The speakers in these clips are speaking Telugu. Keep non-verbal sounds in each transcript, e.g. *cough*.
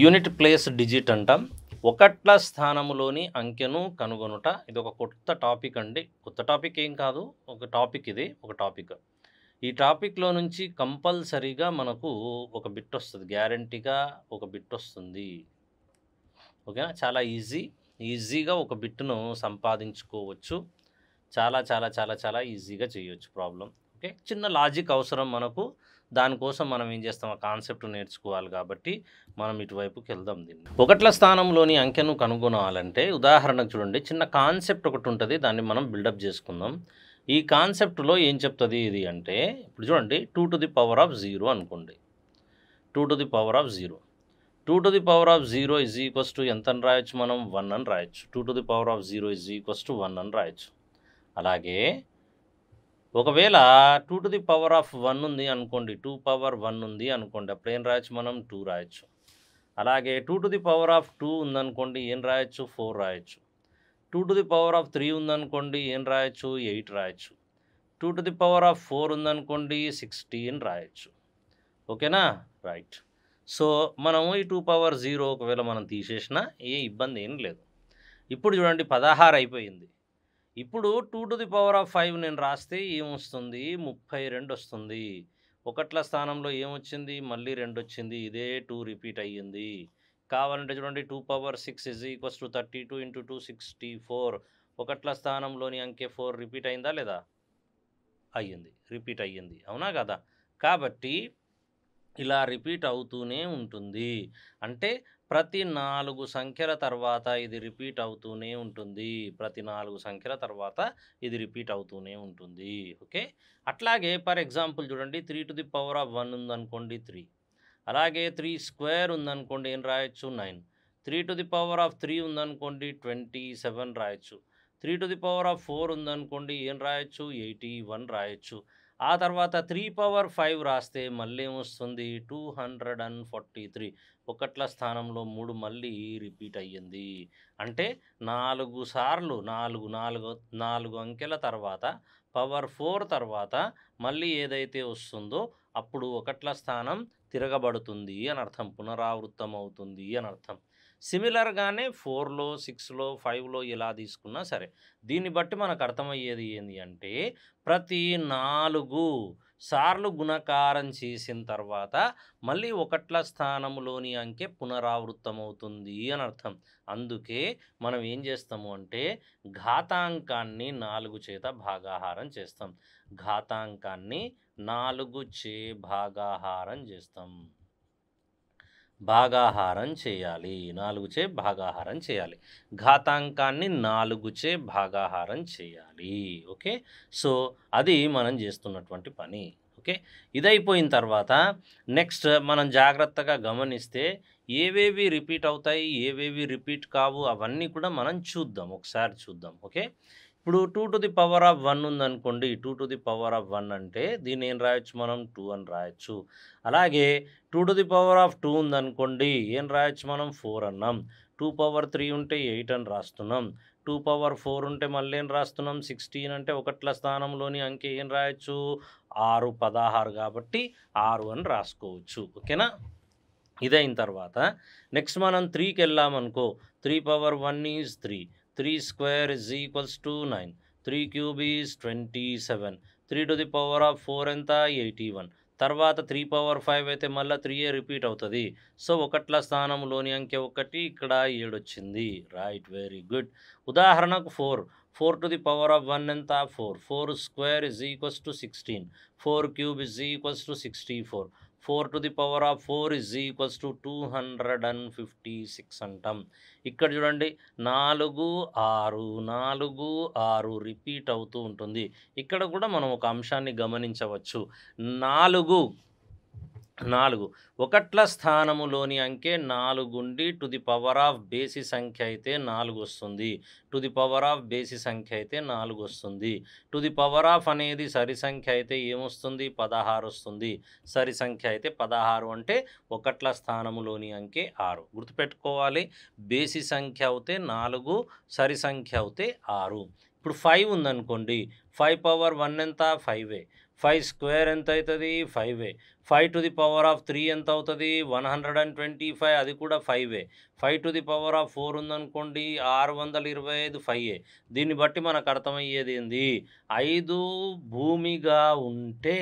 యూనిట్ ప్లేస్ డిజిట్ అంటాం ఒకట్ల స్థానములోని అంకెను కనుగొనుట ఇది ఒక కొత్త టాపిక్ అండి కొత్త టాపిక్ ఏం కాదు ఒక టాపిక్ ఇది ఒక టాపిక్ ఈ టాపిక్లో నుంచి కంపల్సరీగా మనకు ఒక బిట్ వస్తుంది గ్యారంటీగా ఒక బిట్ వస్తుంది ఓకేనా చాలా ఈజీ ఈజీగా ఒక బిట్ను సంపాదించుకోవచ్చు చాలా చాలా చాలా చాలా ఈజీగా చేయొచ్చు ప్రాబ్లం ఓకే చిన్న లాజిక్ అవసరం మనకు దానికోసం మనం ఏం చేస్తాం ఆ కాన్సెప్ట్ నేర్చుకోవాలి కాబట్టి మనం ఇటువైపుకి వెళ్దాం దీన్ని ఒకట్ల స్థానంలోని అంకెను కనుగొనాలంటే ఉదాహరణకు చూడండి చిన్న కాన్సెప్ట్ ఒకటి ఉంటుంది దాన్ని మనం బిల్డప్ చేసుకుందాం ఈ కాన్సెప్ట్లో ఏం చెప్తుంది ఇది అంటే ఇప్పుడు చూడండి two to the power of zero అనుకోండి two to the power of zero two to the power of zero is equals to ఎంత అని రాయొచ్చు మనం వన్ అని రాయొచ్చు two to the power of zero is equals to one అని రాయొచ్చు అలాగే ఒకవేళ two to the power of one ఉంది అనుకోండి టూ పవర్ వన్ ఉంది అనుకోండి అప్పుడు ఏం రాయొచ్చు మనం టూ రాయొచ్చు అలాగే two to the power of two ఉందనుకోండి ఏం రాయొచ్చు ఫోర్ రాయొచ్చు two to the power of three ఉందనుకోండి ఏం రాయొచ్చు ఎయిట్ రాయొచ్చు two to the power of four ఉందనుకోండి సిక్స్టీన్ రాయొచ్చు ఓకేనా రైట్ సో మనము ఈ టూ పవర్ జీరో ఒకవేళ మనం తీసేసినా ఏ ఇబ్బంది ఏం లేదు ఇప్పుడు చూడండి పదహారు అయిపోయింది ఇప్పుడు two to the power of five నేను రాస్తే ఏమొస్తుంది ముప్పై రెండు వస్తుంది ఒకట్ల స్థానంలో ఏమొచ్చింది మళ్ళీ రెండు వచ్చింది ఇదే టూ రిపీట్ అయ్యింది కావాలంటే చూడండి two power six is equals to thirty two into two sixty four ఒకట్ల స్థానంలోని అంకె ఫోర్ రిపీట్ అయిందా లేదా అయ్యింది రిపీట్ అయ్యింది అవునా కదా కాబట్టి ఇలా రిపీట్ అవుతూనే ఉంటుంది అంటే ప్రతి నాలుగు సంఖ్యల తర్వాత ఇది రిపీట్ అవుతూనే ఉంటుంది ప్రతి నాలుగు సంఖ్యల తర్వాత ఇది రిపీట్ అవుతూనే ఉంటుంది ఓకే అట్లాగే ఫర్ ఎగ్జాంపుల్ చూడండి three to the power of one ఉందనుకోండి త్రీ అలాగే త్రీ స్క్వేర్ ఉందనుకోండి ఏం రాయొచ్చు nine three to the power of three ఉందనుకోండి ట్వంటీ సెవెన్ రాయొచ్చు three to the power of four ఉందనుకోండి ఏం రాయొచ్చు ఎయిటీ వన్ రాయొచ్చు ఆ తర్వాత త్రీ పవర్ ఫైవ్ రాస్తే మళ్ళీ ఏమొస్తుంది two hundred and forty three ఒకట్ల స్థానంలో మూడు మళ్ళీ రిపీట్ అయ్యింది అంటే నాలుగు సార్లు నాలుగు నాలుగు నాలుగు అంకెల తర్వాత పవర్ ఫోర్ తర్వాత మళ్ళీ ఏదైతే వస్తుందో అప్పుడు ఒకట్ల స్థానం తిరగబడుతుంది అని అర్థం పునరావృతం అవుతుంది అని అర్థం సిమిలర్గానే ఫోర్లో సిక్స్లో ఫైవ్లో ఇలా తీసుకున్నా సరే దీన్ని బట్టి మనకు అర్థమయ్యేది ఏంటి అంటే ప్రతి నాలుగు సార్లు గుణకారం చేసిన తర్వాత మళ్ళీ ఒకట్ల స్థానములోని అంకె పునరావృత్తమవుతుంది అని అర్థం అందుకే మనం ఏం చేస్తాము అంటే ఘాతాంకాన్ని నాలుగు చేత భాగాహారం చేస్తాం ఘాతాంకాన్ని నాలుగు చే భాగాహారం చేస్తాం భాగాహారం చేయాలి నాలుగు చే భాగాహారం చేయాలి ఘాతాంకాన్ని నాలుగు చే భాగాహారం చేయాలి ఓకే సో అది మనం చేస్తున్నటువంటి పని ఓకే ఇదైపోయిన తర్వాత నెక్స్ట్ మనం జాగ్రత్తగా గమనిస్తే ఏవేవి రిపీట్ అవుతాయి ఏవేవి రిపీట్ కావు అవన్నీ కూడా మనం చూద్దాం ఒకసారి చూద్దాం ఓకే ఇప్పుడు two to the power of one ఉందనుకోండి two to the power of one అంటే దీన్ని ఏం రాయొచ్చు మనం టూ అని రాయొచ్చు అలాగే two to the power of two ఉందనుకోండి ఏం రాయొచ్చు మనం ఫోర్ అన్నాం టూ పవర్ త్రీ ఉంటే ఎయిట్ అని రాస్తున్నాం టూ పవర్ ఫోర్ ఉంటే మళ్ళీ ఏం రాస్తున్నాం సిక్స్టీన్ అంటే ఒకట్ల స్థానంలోని అంకె ఏం రాయొచ్చు ఆరు పదహారు కాబట్టి ఆరు అని రాసుకోవచ్చు ఓకేనా ఇదైన తర్వాత నెక్స్ట్ మనం త్రీకి వెళ్ళామనుకో three power one is three square is equals to nine three cube cube twenty seven three to the power of four ఎంత ఎయిటీ వన్ తర్వాత త్రీ పవర్ ఫైవ్ అయితే మళ్ళీ త్రీయే రిపీట్ అవుతుంది సో ఒకట్ల స్థానంలోని అంకె ఒకటి ఇక్కడ ఏడు వచ్చింది రైట్ వెరీ గుడ్ ఉదాహరణకు four four to the power of one ఎంత four four square is equals to sixteen four cube is equals to sixty four four to the power of four is equals to two hundred and fifty six అంటాం ఇక్కడ చూడండి నాలుగు ఆరు నాలుగు ఆరు రిపీట్ అవుతూ ఉంటుంది ఇక్కడ కూడా మనం ఒక అంశాన్ని గమనించవచ్చు నాలుగు నాలుగు ఒకట్ల స్థానములోని అంకె నాలుగుండి టు ది పవర్ ఆఫ్ బేసి సంఖ్య అయితే నాలుగు వస్తుంది టు ది పవర్ ఆఫ్ బేసి సంఖ్య అయితే నాలుగు వస్తుంది టు ది పవర్ ఆఫ్ అనేది సరి సంఖ్య అయితే ఏమొస్తుంది పదహారు వస్తుంది సరి సంఖ్య అయితే పదహారు అంటే ఒకట్ల స్థానములోని అంకె ఆరు గుర్తుపెట్టుకోవాలి బేసి సంఖ్య అవుతే నాలుగు సరి సంఖ్య అవుతే ఆరు ఇప్పుడు ఫైవ్ ఉందనుకోండి ఫైవ్ పవర్ వన్ ఎంత ఫైవే ఫైవ్ స్క్వేర్ ఎంత అవుతుంది ఫైవ్ ఏ five to the power of three ఎంత అవుతుంది one hundred and twenty five అది కూడా ఫైవ్ ఏ five to the power of four ఉందనుకోండి ఆరు వందల ఇరవై ఐదు ఫైవ్ ఏ దీన్ని బట్టి మనకు అర్థమయ్యేది ఏంది ఐదు భూమిగా ఉంటే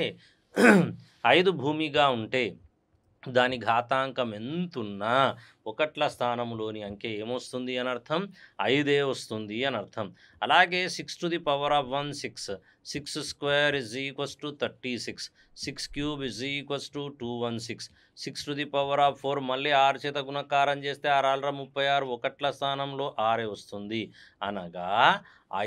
ఐదు భూమిగా ఉంటే దాని ఘాతాంకం ఎంతున్నా ఒకట్ల స్థానంలోని అంకె ఏమొస్తుంది అని అర్థం ఐదే వస్తుంది అని అర్థం అలాగే six to the power of one six six square is equals to thirty six six cube is equals to two one six six to the power of four మళ్ళీ ఆరు చేత గుణకారం చేస్తే ఆరు ఆల్ర ముప్పై ఆరు ఒకట్ల స్థానంలో ఆరే వస్తుంది అనగా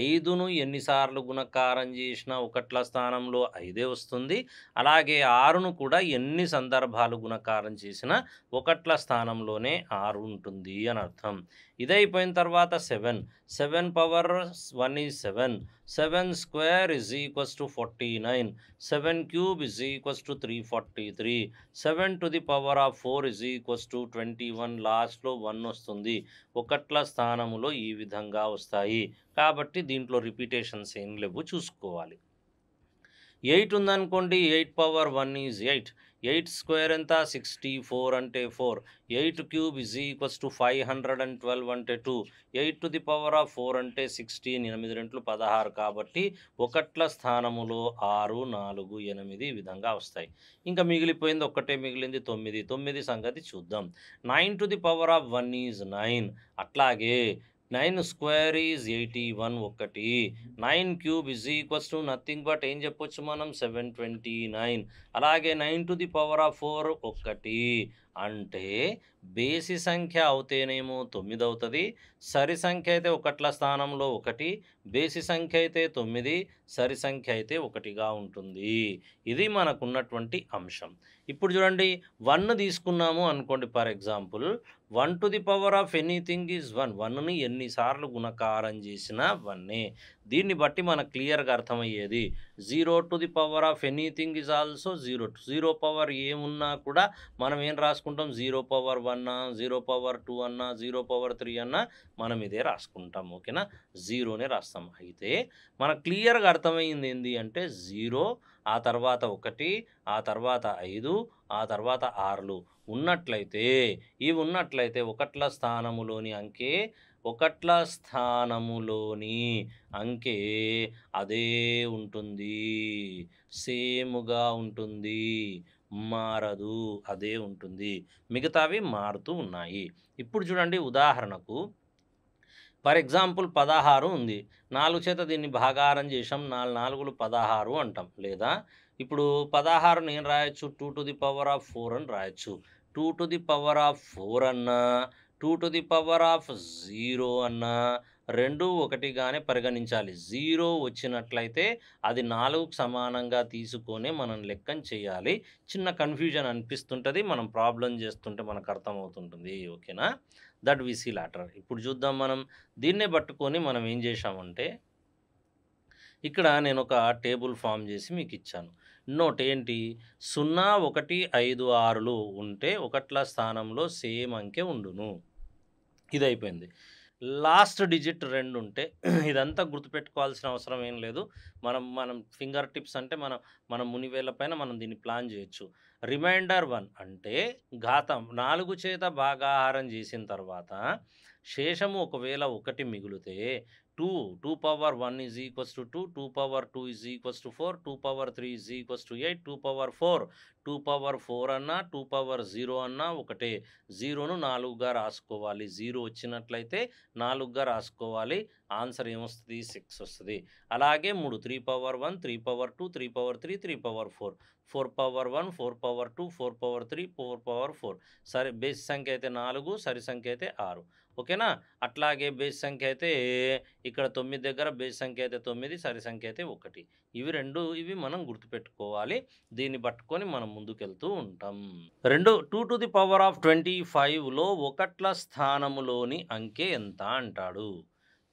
ఐదును ఎన్నిసార్లు గుణకారం చేసినా ఒకట్ల స్థానంలో ఐదే వస్తుంది అలాగే ఆరును కూడా ఎన్ని సందర్భాలు గుణకారం చేసినా ఒకట్ల స్థానంలోనే ఆరు ఉంటుంది అని అర్థం ఇదైపోయిన తర్వాత సెవెన్ సెవెన్ పవర్ వన్ ఈ seven seven square is equals to forty nine seven cube is equals to three forty three seven to the power of four is equals to twenty one లాస్ట్లో వన్ వస్తుంది ఒకట్ల స్థానములో ఈ విధంగా వస్తాయి కాబట్టి దీంట్లో రిపీటేషన్స్ ఏం లేవు చూసుకోవాలి ఎయిట్ ఉందనుకోండి eight power one is eight eight square ఎంత సిక్స్టీ ఫోర్ అంటే four eight cube is equals to five hundred and twelve అంటే two eight to the power of four అంటే సిక్స్టీన్ ఎనిమిది రెండు పదహారు కాబట్టి ఒకట్ల స్థానములో ఆరు నాలుగు ఎనిమిది విధంగా వస్తాయి ఇంకా మిగిలిపోయింది ఒక్కటే మిగిలింది తొమ్మిది తొమ్మిది సంగతి చూద్దాం nine to the power of one is nine అట్లాగే nine square is eighty one ఒకటి nine cube is equals to nothing but ఏం చెప్పొచ్చు మనం సెవెన్ ట్వంటీ నైన్ అలాగే nine to the power of four ఒకటి అంటే బేసి సంఖ్య అవుతేనేమో తొమ్మిది అవుతుంది సరి సంఖ్య అయితే ఒకట్ల స్థానంలో ఒకటి బేసి సంఖ్య అయితే తొమ్మిది సరి సంఖ్య అయితే ఒకటిగా ఉంటుంది ఇది మనకున్నటువంటి అంశం ఇప్పుడు చూడండి వన్ తీసుకున్నాము అనుకోండి for example one to the power of anything is one వన్ని ఎన్నిసార్లు గుణకారం చేసినా వన్నే దీన్ని బట్టి మనకు క్లియర్గా అర్థమయ్యేది zero to the power of anything is also zero zero power ఏమున్నా కూడా మనం ఏం రాసుకుంటాం zero power one zero power two అన్నా జీరో పవర్ త్రీ అన్నా మనం ఇదే రాసుకుంటాం ఓకేనా జీరోనే రాస్తాం అయితే మనకు క్లియర్గా అర్థమైంది ఏంటి అంటే జీరో ఆ తర్వాత ఒకటి ఆ తర్వాత ఐదు ఆ తర్వాత ఆరులు ఉన్నట్లయితే ఇవి ఉన్నట్లయితే ఒకట్ల స్థానములోని అంకే ఒకట్ల స్థానములోని అంకే అదే ఉంటుంది సేముగా ఉంటుంది మారదు అదే ఉంటుంది మిగతావి మారుతూ ఉన్నాయి ఇప్పుడు చూడండి ఉదాహరణకు ఫర్ ఎగ్జాంపుల్ పదహారు ఉంది నాలుగు చేత దీన్ని భాగారం చేసాం నాలుగు నాలుగులు పదహారు అంటాం లేదా ఇప్పుడు పదహారు నేను రాయొచ్చు two to the power of four అని రాయొచ్చు two to the power of four అన్నా two to the power of zero అన్న రెండు ఒకటిగానే పరిగణించాలి జీరో వచ్చినట్లయితే అది నాలుగుకు సమానంగా తీసుకొని మనం లెక్కం చేయాలి చిన్న కన్ఫ్యూజన్ అనిపిస్తుంటుంది మనం ప్రాబ్లం చేస్తుంటే మనకు అర్థమవుతుంటుంది ఓకేనా దట్ విసీ లాటర్ ఇప్పుడు చూద్దాం మనం దీన్నే పట్టుకొని మనం ఏం చేసామంటే ఇక్కడ నేను ఒక టేబుల్ ఫామ్ చేసి మీకు ఇచ్చాను నోట్ ఏంటి సున్నా ఒకటి ఐదు ఆరులు ఉంటే ఒకట్ల స్థానంలో సేమ్ అంకె ఉండును ఇది అయిపోయింది లాస్ట్ డిజిట్ రెండు ఉంటే *clears throat* ఇదంతా గుర్తుపెట్టుకోవాల్సిన అవసరం ఏం లేదు మనం మనం ఫింగర్ టిప్స్ అంటే మనం మన మునివేల పైన మనం దీన్ని ప్లాన్ చేయొచ్చు రిమైండర్ వన్ అంటే ఘాతం నాలుగు చేత భాగాహారం చేసిన తర్వాత శేషము ఒకవేళ ఒకటి మిగులితే two two power one is equals to two two power two is equals to four two power three is equals to eight two power four two power four అన్నా టూ పవర్ జీరో అన్నా ఒకటే జీరోను నాలుగుగా రాసుకోవాలి జీరో వచ్చినట్లయితే నాలుగుగా రాసుకోవాలి ఆన్సర్ ఏమొస్తుంది సిక్స్ వస్తుంది అలాగే మూడు three power one three power two three power three three power four four power one four power two four power three four power four సరే బేసి సంఖ్య అయితే నాలుగు సరి సంఖ్య అయితే ఆరు ఓకేనా అట్లాగే బేస్ సంఖ్య అయితే ఇక్కడ తొమ్మిది దగ్గర బేస్ సంఖ్య అయితే తొమ్మిది సరి సంఖ్య అయితే ఒకటి ఇవి రెండు ఇవి మనం గుర్తుపెట్టుకోవాలి దీన్ని పట్టుకొని మనం ముందుకెళ్తూ ఉంటాం రెండు two to the power of twenty ఫైవ్లో ఒకట్ల స్థానములోని అంకె ఎంత అంటాడు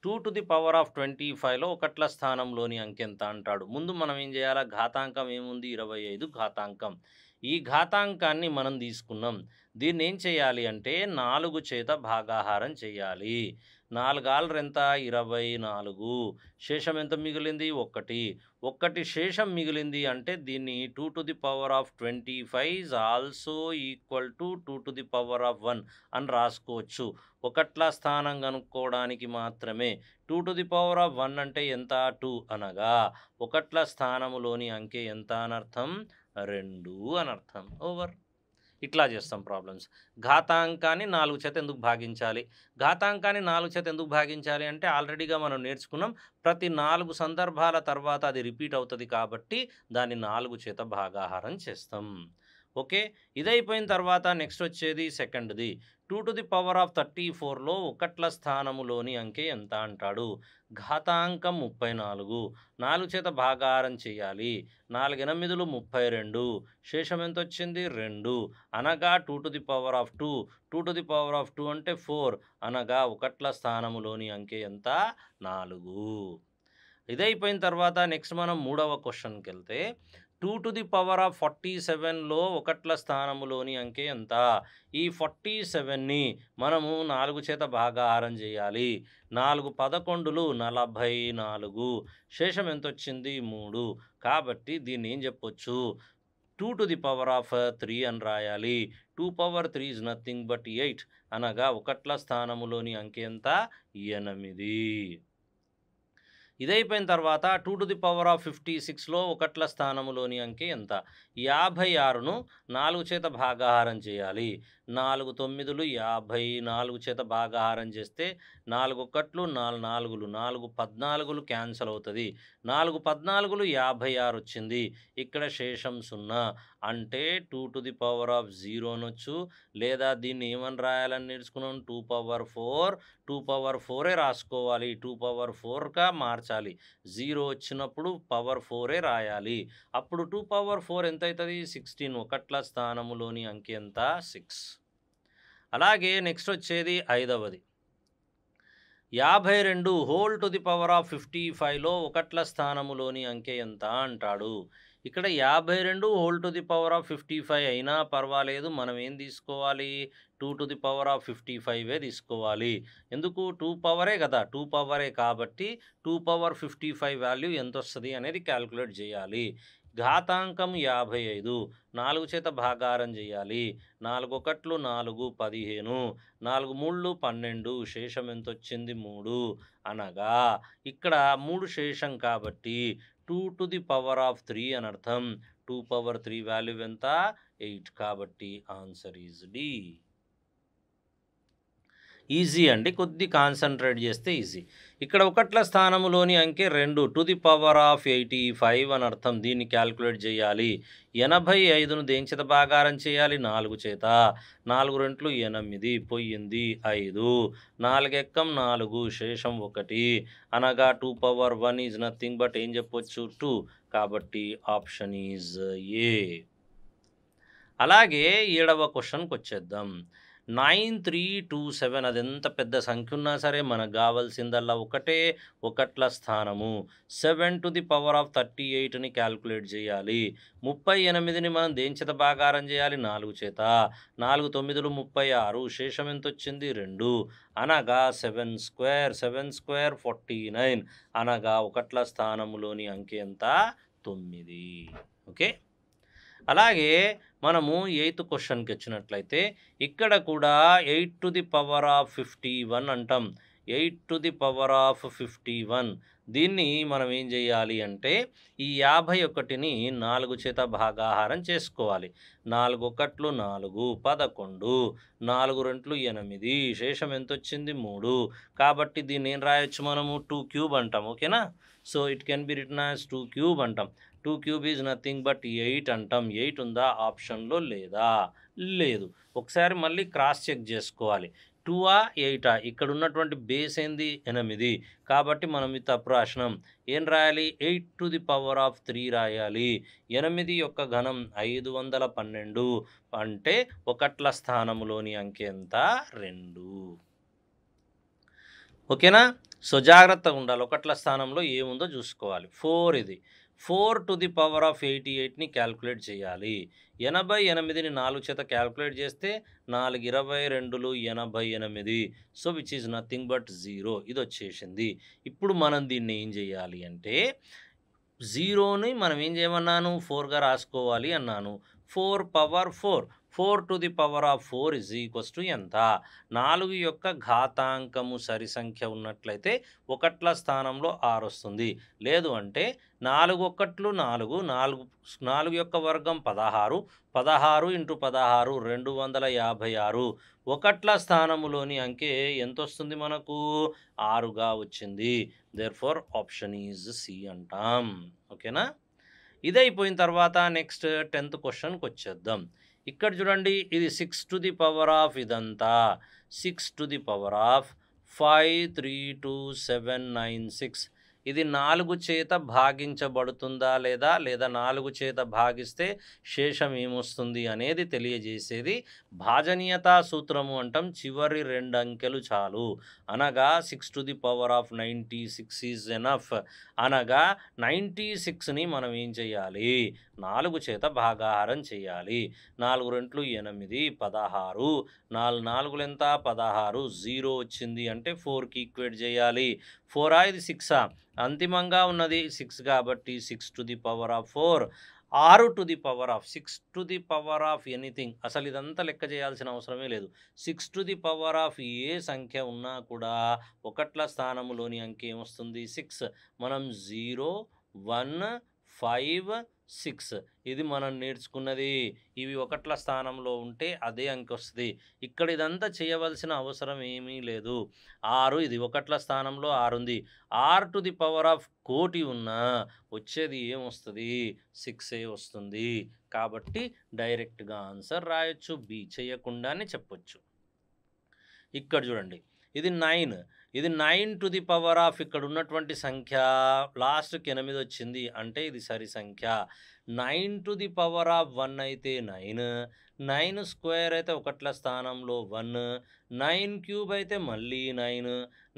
two to the power of twenty ఫైవ్లో ఒకట్ల స్థానంలోని అంకె ఎంత అంటాడు ముందు మనం ఏం చేయాలా ఘాతాంకం ఏముంది ఇరవై ఐదు ఘాతాంకం ఈ ఘాతాంకాన్ని మనం తీసుకున్నాం దీన్ని ఏం చేయాలి అంటే నాలుగు చేత భాగాహారం చేయాలి నాలుగాళ్ళు ఎంత ఇరవై నాలుగు శేషం ఎంత మిగిలింది ఒక్కటి ఒక్కటి శేషం మిగిలింది అంటే దీన్ని two to the power of twenty five also equal to two to the power of one అని రాసుకోవచ్చు ఒకట్ల స్థానం కనుక్కోవడానికి మాత్రమే two to the power of one అంటే ఎంత టూ అనగా ఒకట్ల స్థానములోని అంకె ఎంత అనర్థం రెండు అని అర్థం ఓవర్ ఇట్లా చేస్తాం ప్రాబ్లమ్స్ ఘాతాంకాన్ని నాలుగు చేత ఎందుకు భాగించాలి ఘాతాంకాన్ని నాలుగు చేత ఎందుకు భాగించాలి అంటే ఆల్రెడీగా మనం నేర్చుకున్నాం ప్రతి నాలుగు సందర్భాల తర్వాత అది రిపీట్ అవుతుంది కాబట్టి దాన్ని నాలుగు చేత భాగాహారం చేస్తాం ఓకే ఇదైపోయిన తర్వాత నెక్స్ట్ వచ్చేది సెకండ్ది two to the power of thirty ఫోర్లో ఒకట్ల స్థానములోని అంకె ఎంత అంటాడు ఘాతాంకం ముప్పై నాలుగు నాలుగు చేత భాగారం చేయాలి నాలుగెనిమిదిలు ముప్పై రెండు శేషం ఎంత వచ్చింది రెండు అనగా two to the power of two two to the power of two అంటే ఫోర్ అనగా ఒకట్ల స్థానములోని అంకె ఎంత నాలుగు ఇదైపోయిన తర్వాత నెక్స్ట్ మనం మూడవ క్వశ్చన్కి వెళ్తే two to the power of forty సెవెన్లో ఒకట్ల స్థానములోని అంకె ఎంత ఈ ఫార్టీ సెవెన్ని మనము నాలుగు చేత భాగాహారం చేయాలి నాలుగు పదకొండులు నలభై నాలుగు శేషం ఎంత వచ్చింది మూడు కాబట్టి దీన్ని ఏం చెప్పొచ్చు two to the power of three అని రాయాలి two power three is nothing but eight అనగా ఒకట్ల స్థానములోని అంకె ఎంత ఎనిమిది ఇదైపోయిన తర్వాత two to the power of fifty సిక్స్లో ఒకట్ల స్థానంలోని అంకె ఎంత యాభై ఆరును నాలుగు చేత భాగాహారం చేయాలి నాలుగు తొమ్మిదిలు యాభై నాలుగు చేత భాగాహారం చేస్తే నాలుగు ఒక్కట్లు నాలుగు నాలుగులు నాలుగు పద్నాలుగులు క్యాన్సిల్ అవుతుంది నాలుగు పద్నాలుగులు యాభై ఆరు వచ్చింది ఇక్కడ శేషం సున్నా అంటే two to the power of zero అనొచ్చు లేదా దీన్ని ఏమని రాయాలని నేర్చుకున్నాం two power four two power ఫోరే రాసుకోవాలి టూ పవర్ ఫోర్గా మార్చాలి జీరో వచ్చినప్పుడు పవర్ ఫోరే రాయాలి అప్పుడు టూ పవర్ ఫోర్ ఎంత అవుతుంది సిక్స్టీన్ ఒకట్ల స్థానములోని అంకె ఎంత సిక్స్ అలాగే నెక్స్ట్ వచ్చేది ఐదవది యాభై రెండు whole to the power of fifty ఫైవ్లో ఒకట్ల స్థానములోని అంకె ఎంత అంటాడు ఇక్కడ యాభై రెండు whole to the power of fifty five అయినా పర్వాలేదు మనం ఏం తీసుకోవాలి two to the power of fifty ఫైవే తీసుకోవాలి ఎందుకు టూ పవరే కదా టూ పవరే కాబట్టి two power fifty five value ఎంత వస్తుంది అనేది క్యాల్కులేట్ చేయాలి ఘాతాంకం యాభై ఐదు నాలుగు చేత భాగారం చేయాలి నాలుగు ఒకట్లు నాలుగు పదిహేను నాలుగు మూళ్ళు పన్నెండు శేషం ఎంత వచ్చింది మూడు అనగా ఇక్కడ మూడు శేషం కాబట్టి two to the power of three అని అర్థం టూ పవర్ త్రీ వాల్యూ ఎంత ఎయిట్ కాబట్టి ఆన్సర్ ఈజ్ డి ఈజీ అండి కొద్ది కాన్సన్ట్రేట్ చేస్తే ఈజీ ఇక్కడ ఒకట్ల స్థానంలోని అంకె రెండు to the power of eighty five అని అర్థం దీన్ని క్యాల్కులేట్ చేయాలి ఎనభై ఐదును దేంచేత భాగారం చేయాలి నాలుగు చేత నాలుగు రెంట్లు ఎనిమిది పొయ్యింది ఐదు నాలుగెక్కం నాలుగు శేషం ఒకటి అనగా two power one is nothing but ఏం చెప్పొచ్చు టూ కాబట్టి ఆప్షన్ ఈజ్ ఏ అలాగే ఏడవ క్వశ్చన్కి వచ్చేద్దాం నైన్ త్రీ టూ సెవెన్ అది ఎంత పెద్ద సంఖ్య ఉన్నా సరే మనకు కావాల్సిందల్లా ఒకటే ఒకట్ల స్థానము seven to the power of thirty ఎయిట్ని క్యాల్కులేట్ చేయాలి ముప్పై ఎనిమిదిని మనం దేని భాగారం చేయాలి నాలుగు చేత నాలుగు తొమ్మిదిలు ముప్పై ఆరు శేషం ఎంత వచ్చింది రెండు అనగా seven square seven square forty nine అనగా ఒకట్ల స్థానములోని అంకె ఎంత తొమ్మిది ఓకే అలాగే మనము ఎయిత్ క్వశ్చన్కి వచ్చినట్లయితే ఇక్కడ కూడా eight to the power of fifty one అంటాం eight to the power of fifty one దీన్ని మనం ఏం చేయాలి అంటే ఈ యాభై ఒకటిని నాలుగు చేత భాగాహారం చేసుకోవాలి నాలుగు ఒకట్లు నాలుగు పదకొండు నాలుగు రెంట్లు ఎనిమిది శేషం ఎంత వచ్చింది మూడు కాబట్టి దీన్ని ఏం రాయొచ్చు మనము టూ క్యూబ్ అంటాం ఓకేనా so it can be return as two cube అంటాం two cube is nothing but eight అంటాం ఎయిట్ ఉందా ఆప్షన్లో లేదా లేదు ఒకసారి మళ్ళీ క్రాస్ చెక్ చేసుకోవాలి టూవా ఎయిటా ఇక్కడ ఉన్నటువంటి బేస్ ఏంది ఎనిమిది కాబట్టి మనం ఇది తప్పు రాసినం ఏం రాయాలి eight to the power of three రాయాలి ఎనిమిది యొక్క ఘనం ఐదు వందల పన్నెండు అంటే ఒకట్ల స్థానంలోని అంకె ఎంత రెండు ఓకేనా సో జాగ్రత్తగా ఉండాలి ఒకట్ల స్థానంలో ఏముందో చూసుకోవాలి ఫోర్ ఇది four to the power of eighty ఎయిట్ని క్యాల్కులేట్ చేయాలి ఎనభై ఎనిమిదిని నాలుగు చేత క్యాల్కులేట్ చేస్తే నాలుగు ఇరవై రెండులు ఎనభై ఎనిమిది so which is nothing but zero ఇది వచ్చేసింది ఇప్పుడు మనం దీన్ని ఏం చేయాలి అంటే జీరోని మనం ఏం చేయమన్నాను ఫోర్గా రాసుకోవాలి అన్నాను four power four four to the power of four is equals to ఎంత నాలుగు యొక్క ఘాతాంకము సరి సంఖ్య ఉన్నట్లయితే ఒకట్ల స్థానంలో ఆరు వస్తుంది లేదు అంటే నాలుగు ఒకట్లు నాలుగు నాలుగు నాలుగు యొక్క వర్గం పదహారు పదహారు ఇంటూ పదహారు రెండు వందల యాభై ఆరు ఒకట్ల స్థానములోని అంకె ఎంత వస్తుంది మనకు ఆరుగా వచ్చింది therefore option is C అంటాం ఓకేనా ఇదైపోయిన తర్వాత నెక్స్ట్ టెన్త్ క్వశ్చన్కి వచ్చేద్దాం ఇక్కడ చూడండి ఇది six to the power of ఇదంతా six to the power of five three two seven nine six ఇది నాలుగు చేత భాగించబడుతుందా లేదా లేదా నాలుగు చేత భాగిస్తే శేషం ఏమొస్తుంది అనేది తెలియజేసేది భాజనీయతా సూత్రము అంటాం చివరి రెండు అంకెలు చాలు అనగా six to the power of ninety six is enough అనగా నైంటీ సిక్స్ని మనం ఏం చేయాలి నాలుగు చేత భాగాహారం చేయాలి నాలుగు రెంట్లు ఎనిమిది పదహారు నాలుగు నాలుగులు ఎంత పదహారు జీరో వచ్చింది అంటే ఫోర్కి ఈక్వేట్ చేయాలి ఫోర్ ఇది సిక్సా అంతిమంగా ఉన్నది సిక్స్ కాబట్టి six to the power of four ఆరు to the power of six to the power of anything అసలు ఇదంతా లెక్క చేయాల్సిన అవసరమే లేదు six to the power of ఏ సంఖ్య ఉన్నా కూడా ఒకట్ల స్థానంలోని అంకె ఏమొస్తుంది సిక్స్ మనం జీరో వన్ ఫైవ్ సిక్స్ ఇది మనం నేర్చుకున్నది ఇవి ఒకట్ల స్థానంలో ఉంటే అదే అంకె వస్తుంది ఇక్కడ ఇదంతా చేయవలసిన అవసరం ఏమీ లేదు ఆరు ఇది ఒకట్ల స్థానంలో ఆరు ఉంది ఆర్ టు ది పవర్ ఆఫ్ కోటి ఉన్నా వచ్చేది ఏమొస్తుంది సిక్సే వస్తుంది కాబట్టి డైరెక్ట్గా ఆన్సర్ రాయొచ్చు బి చేయకుండానే చెప్పొచ్చు ఇక్కడ చూడండి ఇది నైన్ ఇది nine to the power of ఇక్కడ ఉన్నటువంటి సంఖ్య లాస్ట్కి ఎనిమిది వచ్చింది అంటే ఇది సరి సంఖ్య nine to the power of one అయితే నైన్ నైన్ స్క్వేర్ అయితే ఒకట్ల స్థానంలో వన్ నైన్ క్యూబ్ అయితే మళ్ళీ నైన్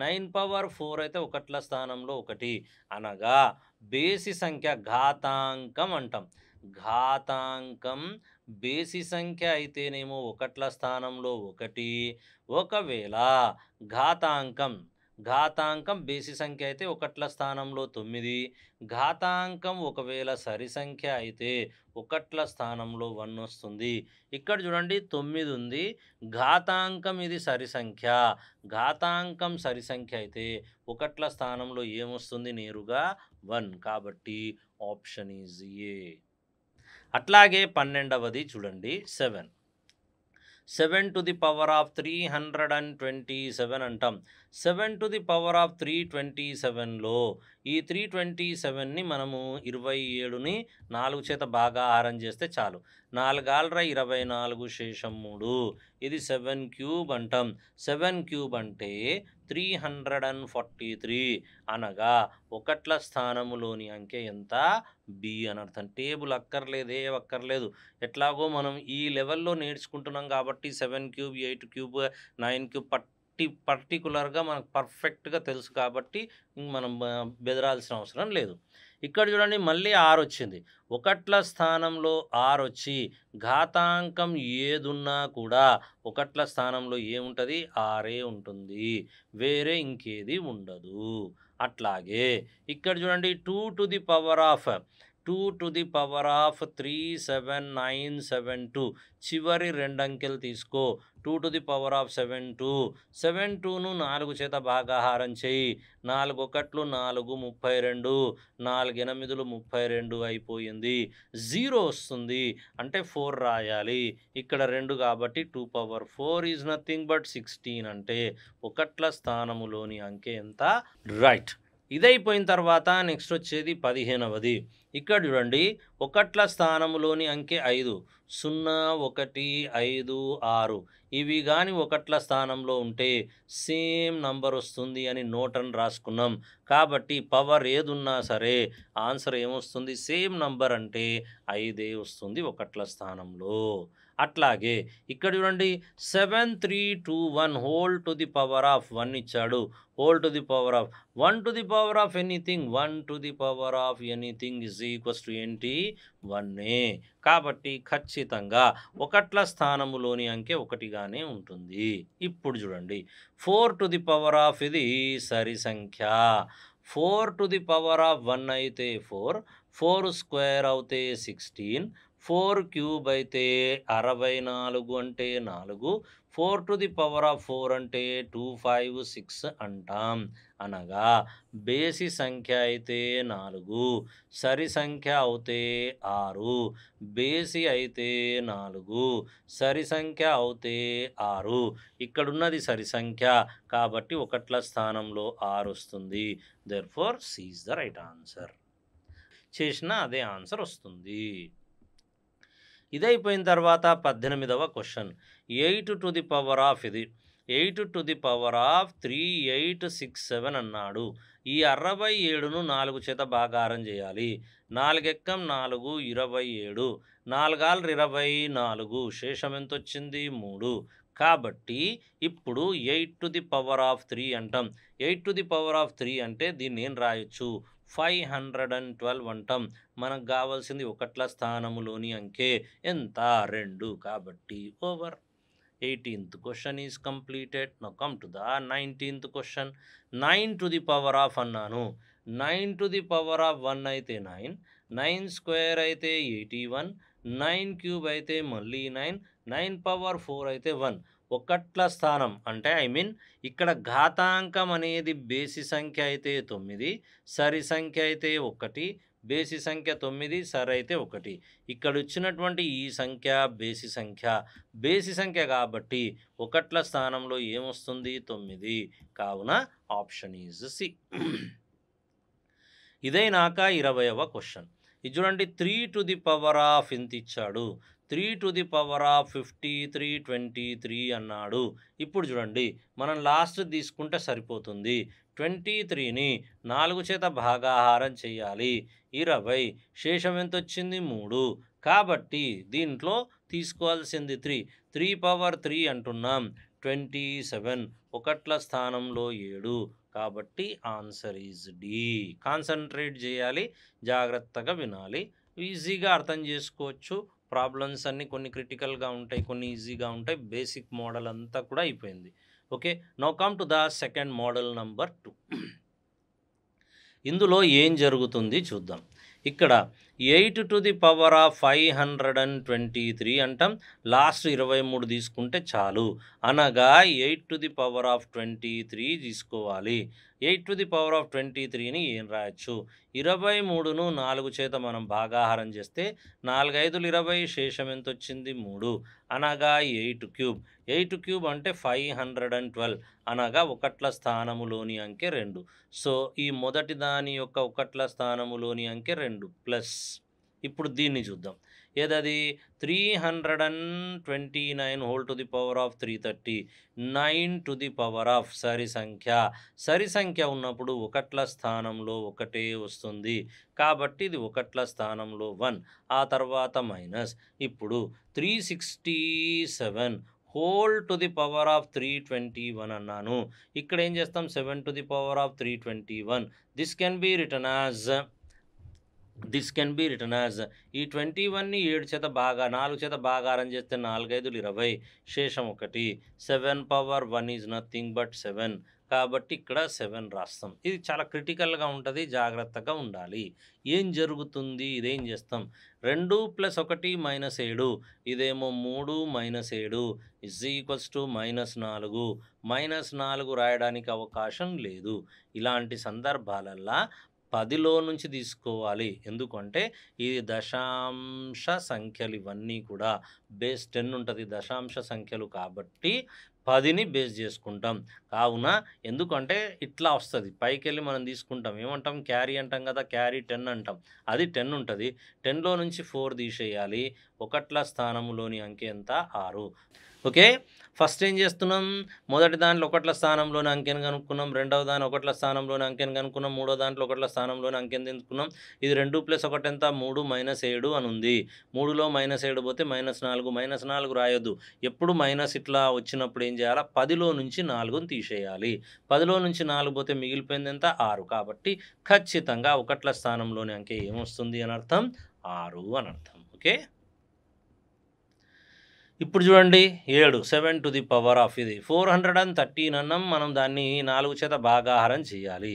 నైన్ పవర్ ఫోర్ అయితే ఒకట్ల స్థానంలో ఒకటి అనగా బేసి సంఖ్య ఘాతాంకం అంటాం ఘాతాంకం బేసి సంఖ్య అయితేనేమో ఒకట్ల స్థానంలో ఒకటి ఒకవేళ ఘాతాంకం ఘాతాంకం బేసి సంఖ్య అయితే ఒకట్ల స్థానంలో తొమ్మిది ఘాతాంకం ఒకవేళ సరి సంఖ్య అయితే ఒకట్ల స్థానంలో వన్ వస్తుంది ఇక్కడ చూడండి తొమ్మిది ఉంది ఘాతాంకం ఇది సరి సంఖ్య ఘాతాంకం సరి సంఖ్య అయితే ఒకట్ల స్థానంలో ఏమొస్తుంది నేరుగా వన్ కాబట్టి ఆప్షన్ ఈజ్ ఏ అట్లాగే పన్నెండవది చూడండి seven seven to the power of three hundred and twenty seven అంటాం seven to the power of three twenty సెవెన్లో ఈ త్రీ ట్వంటీ సెవెన్ని మనము ఇరవై ఏడుని నాలుగు చేత బాగా హారం చేస్తే చాలు నాలుగాలర ఇరవై నాలుగు శేషం మూడు ఇది సెవెన్ క్యూబ్ అంటాం సెవెన్ క్యూబ్ అంటే three hundred and forty three అనగా ఒకట్ల స్థానములోని అంకె ఎంత బి అని అర్థం టేబుల్ అక్కర్లేదే అక్కర్లేదు ఎట్లాగో మనం ఈ లెవెల్లో నేర్చుకుంటున్నాం కాబట్టి seven cube eight cube nine cube పట్టి పర్టికులర్గా మనకు పర్ఫెక్ట్గా తెలుసు కాబట్టి మనం బెదరాల్సిన అవసరం లేదు ఇక్కడ చూడండి మళ్ళీ ఆరు వచ్చింది ఒకట్ల స్థానంలో ఆరు వచ్చి ఘాతాంకం ఏదున్నా కూడా ఒకట్ల స్థానంలో ఏముంటుంది ఆరే ఉంటుంది వేరే ఇంకేది ఉండదు అట్లాగే ఇక్కడ చూడండి two to the power of two to the power of three seven nine seven two చివరి రెండంకెలు తీసుకో two to the power of seven two seven టూను నాలుగు చేత భాగాహారం చేయి నాలుగు ఒకట్లు నాలుగు ముప్పై రెండు నాలుగు ఎనిమిదిలు ముప్పై రెండు అయిపోయింది జీరో వస్తుంది అంటే ఫోర్ రాయాలి ఇక్కడ రెండు కాబట్టి two power four is nothing but sixteen అంటే ఒకట్ల స్థానములోని అంకె ఎంత రైట్ ఇదైపోయిన తర్వాత నెక్స్ట్ వచ్చేది పదిహేనవది ఇక్కడ చూడండి ఒకట్ల స్థానంలోని అంకె ఐదు సున్నా ఒకటి ఐదు ఆరు ఇవి కానీ ఒకట్ల స్థానంలో ఉంటే సేమ్ నంబర్ వస్తుంది అని నోటన్ రాసుకున్నాం కాబట్టి పవర్ ఏదున్నా సరే ఆన్సర్ ఏమొస్తుంది సేమ్ నంబర్ అంటే ఐదే వస్తుంది ఒకట్ల స్థానంలో అట్లాగే ఇక్కడ చూడండి seven three two one whole to the power of one ఇచ్చాడు whole to the power of one to the power of anything one to the power of anything is equals to ఏంటి వన్నే కాబట్టి ఖచ్చితంగా ఒకట్ల స్థానములోని అంకె ఒకటిగానే ఉంటుంది ఇప్పుడు చూడండి four to the power of ఇది సరి సంఖ్య four to the power of one అయితే ఫోర్ ఫోర్ స్క్వేర్ అవుతే సిక్స్టీన్ ఫోర్ క్యూబ్ అయితే అరవై నాలుగు అంటే నాలుగు four to the power of four అంటే టూ ఫైవ్ సిక్స్ అంటాం అనగా బేసి సంఖ్య అయితే నాలుగు సరి సంఖ్య అవుతే ఆరు బేసి అయితే నాలుగు సరి సంఖ్య అవుతే ఆరు ఇక్కడున్నది సరి సంఖ్య కాబట్టి ఒకట్ల స్థానంలో ఆరు వస్తుంది therefore C is the right answer చేసిన అదే ఆన్సర్ వస్తుంది ఇదైపోయిన తర్వాత పద్దెనిమిదవ question eight to the power of ఇది eight to the power of three eight six seven అన్నాడు ఈ అరవై ఏడును నాలుగు చేత భాగారం చేయాలి నాలుగెక్కం నాలుగు ఇరవై ఏడు నాలుగాలు ఇరవై నాలుగు శేషం ఎంత వచ్చింది మూడు కాబట్టి ఇప్పుడు eight to the power of three అంటాం eight to the power of three అంటే దీన్ని ఏం రాయొచ్చు ఫైవ్ హండ్రెడ్ అండ్ ట్వెల్వ్ అంటాం మనకు కావాల్సింది ఒకట్ల స్థానములోని అంకె ఎంత రెండు కాబట్టి over eighteenth question is completed now come to the nineteenth question nine to the power of అన్నాను nine to the power of one అయితే నైన్ నైన్ స్క్వేర్ అయితే ఎయిటీ వన్ నైన్ క్యూబ్ అయితే మళ్ళీ నైన్ నైన్ పవర్ ఫోర్ అయితే వన్ ఒకట్ల స్థానం అంటే ఐ మీన్ ఇక్కడ ఘాతాంకం అనేది బేసి సంఖ్య అయితే తొమ్మిది సరి సంఖ్య అయితే ఒకటి బేసి సంఖ్య తొమ్మిది సరి అయితే ఒకటి ఇక్కడ వచ్చినటువంటి ఈ సంఖ్య బేసి సంఖ్య బేసి సంఖ్య కాబట్టి ఒకట్ల స్థానంలో ఏమొస్తుంది తొమ్మిది కావున ఆప్షన్ ఈజ్ సి ఇదైనాక ఇరవయవ క్వశ్చన్ ఇది చూడండి three to the power of ఎంత ఇచ్చాడు three to the power of fifty three twenty three అన్నాడు ఇప్పుడు చూడండి మనం లాస్ట్ తీసుకుంటే సరిపోతుంది ట్వంటీ త్రీని నాలుగు చేత భాగాహారం చేయాలి ఇరవై శేషం ఎంత వచ్చింది మూడు కాబట్టి దీంట్లో తీసుకోవాల్సింది త్రీ త్రీ పవర్ త్రీ అంటున్నాం ట్వంటీ సెవెన్ ఒకట్ల స్థానంలో ఏడు కాబట్టి ఆన్సర్ ఈజ్ డి కాన్సన్ట్రేట్ చేయాలి జాగ్రత్తగా వినాలి ఈజీగా అర్థం చేసుకోవచ్చు ప్రాబ్లమ్స్ అన్నీ కొన్ని క్రిటికల్గా ఉంటాయి కొన్ని ఈజీగా ఉంటాయి బేసిక్ మోడల్ అంతా కూడా అయిపోయింది okay no come to the second model number two ఇందులో ఏం జరుగుతుంది చూద్దాం ఇక్కడ eight to the power of five hundred and twenty three అంటాం లాస్ట్ ఇరవై మూడు తీసుకుంటే చాలు అనగా eight to the power of twenty three తీసుకోవాలి eight to the power of twenty త్రీని ఏం రాయొచ్చు ఇరవై మూడును నాలుగు చేత మనం భాగాహారం చేస్తే నాలుగు ఐదులు ఇరవై శేషం ఎంత వచ్చింది మూడు అనగా ఎయిట్ క్యూబ్ ఎయిట్ క్యూబ్ అంటే ఫైవ్ హండ్రెడ్ అండ్ ట్వెల్వ్ అనగా ఒకట్ల స్థానములోని అంకె రెండు సో ఈ మొదటి దాని యొక్క ఒకట్ల స్థానములోని అంకె రెండు ప్లస్ ఇప్పుడు దీన్ని చూద్దాం ఏదది three hundred and twenty nine whole to the power of three thirty nine to the power of సరి సంఖ్య సరి సంఖ్య ఉన్నప్పుడు ఒకట్ల స్థానంలో ఒకటే వస్తుంది కాబట్టి ఇది ఒకట్ల స్థానంలో వన్ ఆ తర్వాత మైనస్ ఇప్పుడు three sixty seven whole to the power of three twenty one అన్నాను ఇక్కడ ఏం చేస్తాం seven to the power of three twenty one this can be return as this can be return as ఈ ట్వంటీ వన్ని ఏడు చేత బాగా నాలుగు చేత బాగారం చేస్తే నాలుగైదులు ఇరవై శేషం ఒకటి seven power one is nothing but seven కాబట్టి ఇక్కడ సెవెన్ రాస్తాం ఇది చాలా క్రిటికల్గా ఉంటుంది జాగ్రత్తగా ఉండాలి ఏం జరుగుతుంది ఇదేం చేస్తాం రెండు ప్లస్ ఒకటి మైనస్ ఏడు ఇదేమో మూడు మైనస్ ఏడు ఇజ్ ఈక్వల్స్ టు మైనస్ నాలుగు మైనస్ నాలుగు రాయడానికి అవకాశం లేదు ఇలాంటి సందర్భాలల్లా పదిలో నుంచి తీసుకోవాలి ఎందుకంటే ఇది దశాంశ సంఖ్యలు ఇవన్నీ కూడా బేస్ టెన్ ఉంటుంది దశాంశ సంఖ్యలు కాబట్టి పదిని బేస్ చేసుకుంటాం కావున ఎందుకంటే ఇట్లా వస్తుంది పైకి వెళ్ళి మనం తీసుకుంటాం ఏమంటాం క్యారీ అంటాం కదా క్యారీ టెన్ అంటాం అది టెన్ ఉంటుంది టెన్లో నుంచి ఫోర్ తీసేయాలి ఒకట్ల స్థానంలోని అంకె ఎంత ఆరు ఓకే ఫస్ట్ ఏం చేస్తున్నాం మొదటి దాంట్లో ఒకట్ల స్థానంలోని అంకెను కనుక్కున్నాం రెండవ దాని ఒకట్ల స్థానంలోని అంకెను కనుక్కున్నాం మూడో దాంట్లో ఒకట్ల స్థానంలోని అంకెను తెలుసుకున్నాం ఇది రెండు ప్లస్ ఒకటి ఎంత మూడు మైనస్ ఏడు అని ఉంది మూడులో మైనస్ ఏడు పోతే మైనస్ నాలుగు మైనస్ నాలుగు రాయొద్దు ఎప్పుడు మైనస్ ఇట్లా వచ్చినప్పుడు ఏం చేయాలా పదిలో నుంచి నాలుగును తీసేయాలి పదిలో నుంచి నాలుగు పోతే మిగిలిపోయింది ఎంత ఆరు కాబట్టి ఖచ్చితంగా ఒకట్ల స్థానంలోని అంకె ఏమొస్తుంది అని అర్థం ఆరు అని అర్థం ఓకే ఇప్పుడు చూడండి ఏడు seven to the power of ఇది ఫోర్ హండ్రెడ్ అండ్ థర్టీన్ అన్నం మనం దాన్ని నాలుగు చేత భాగాహారం చేయాలి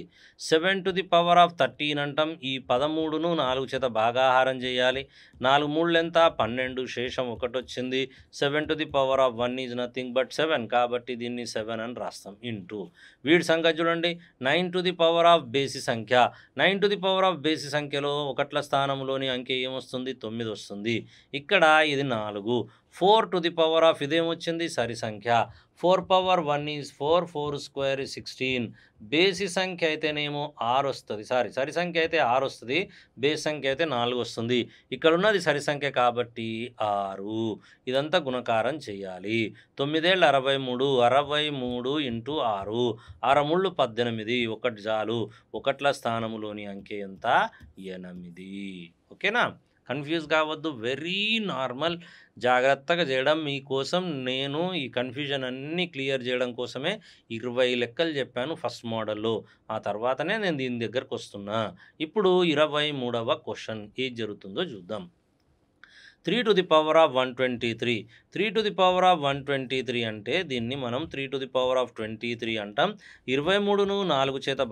seven to the power of thirteen అంటాం ఈ పదమూడును నాలుగు చేత భాగాహారం చేయాలి నాలుగు మూడు ఎంత పన్నెండు శేషం ఒకటి వచ్చింది seven to the power of one is nothing but seven కాబట్టి దీన్ని సెవెన్ అని రాస్తాం ఇంటూ వీడి సంఖ్య చూడండి nine to the power of బేసి సంఖ్య nine to the power of బేసి సంఖ్యలో ఒకట్ల స్థానంలోని అంకె ఏమొస్తుంది తొమ్మిది వస్తుంది ఇక్కడ ఇది నాలుగు four to the power of ఇదేమొచ్చింది సరి సంఖ్య four power one is four four square sixteen బేసి సంఖ్య అయితేనేమో ఆరు వస్తుంది సారీ సరి సంఖ్య అయితే ఆరు వస్తుంది బేసి సంఖ్య అయితే నాలుగు వస్తుంది ఇక్కడ ఉన్నది సరి సంఖ్య కాబట్టి ఆరు ఇదంతా గుణకారం చేయాలి తొమ్మిదేళ్ళు అరవై మూడు అరవై మూడు ఇంటూ ఆరు అరముళ్ళు పద్దెనిమిది ఒకటి జాలు ఒకట్ల స్థానంలోని అంకె ఎంత ఎనిమిది ఓకేనా కన్ఫ్యూజ్ కావద్దు వెరీ నార్మల్ జాగ్రత్తగా చేయడం మీకోసం నేను ఈ కన్ఫ్యూజన్ అన్నీ క్లియర్ చేయడం కోసమే ఇరవై లెక్కలు చెప్పాను ఫస్ట్ మోడల్లో ఆ తర్వాతనే నేను దీని దగ్గరకు వస్తున్నా ఇప్పుడు ఇరవై మూడవ క్వశ్చన్ ఏం జరుగుతుందో చూద్దాం three to the power of one twenty three three to the power of one twenty three అంటే దీన్ని మనం three to the power of twenty three అంటాం ఇరవై మూడును నాలుగు చేత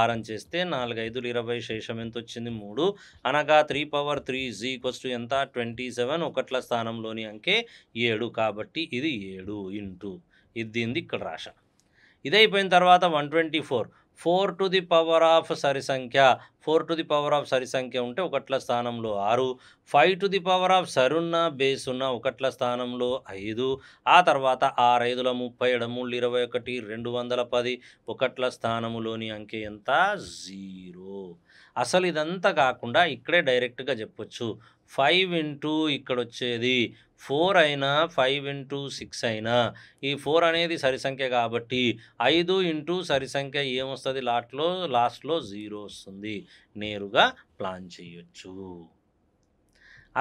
ఆరం చేస్తే నాలుగు ఐదులు ఇరవై శేషం ఎంత వచ్చింది మూడు అనగా త్రీ పవర్ త్రీ జీ కొస్టు ఎంత ట్వంటీ సెవెన్ ఒకట్ల స్థానంలోని అంకే ఏడు కాబట్టి ఇది ఏడు ఇంటూ ఇది దీనిది ఇక్కడ రాశ ఇదైపోయిన తర్వాత one twenty four four to the power of సరి సంఖ్య four to the power of సరి సంఖ్య ఉంటే ఒకట్ల స్థానంలో ఆరు five to the power of సరున్న ఉన్న ఒకట్ల స్థానంలో ఐదు ఆ తర్వాత ఆరైదుల ముప్పై ఏడు మూడు ఇరవై ఒకటి రెండు వందల పది ఒకట్ల స్థానములోని అంకె ఎంత జీరో అసలు ఇదంతా కాకుండా ఇక్కడే డైరెక్ట్గా చెప్పొచ్చు ఫైవ్ ఇంటూ ఇక్కడ వచ్చేది ఫోర్ అయినా ఫైవ్ ఇంటూ సిక్స్ అయినా ఈ ఫోర్ అనేది సరి సంఖ్య కాబట్టి ఐదు ఇంటూ సరి సంఖ్య ఏమొస్తుంది లాట్లో లాస్ట్లో జీరో వస్తుంది నేరుగా ప్లాన్ చేయొచ్చు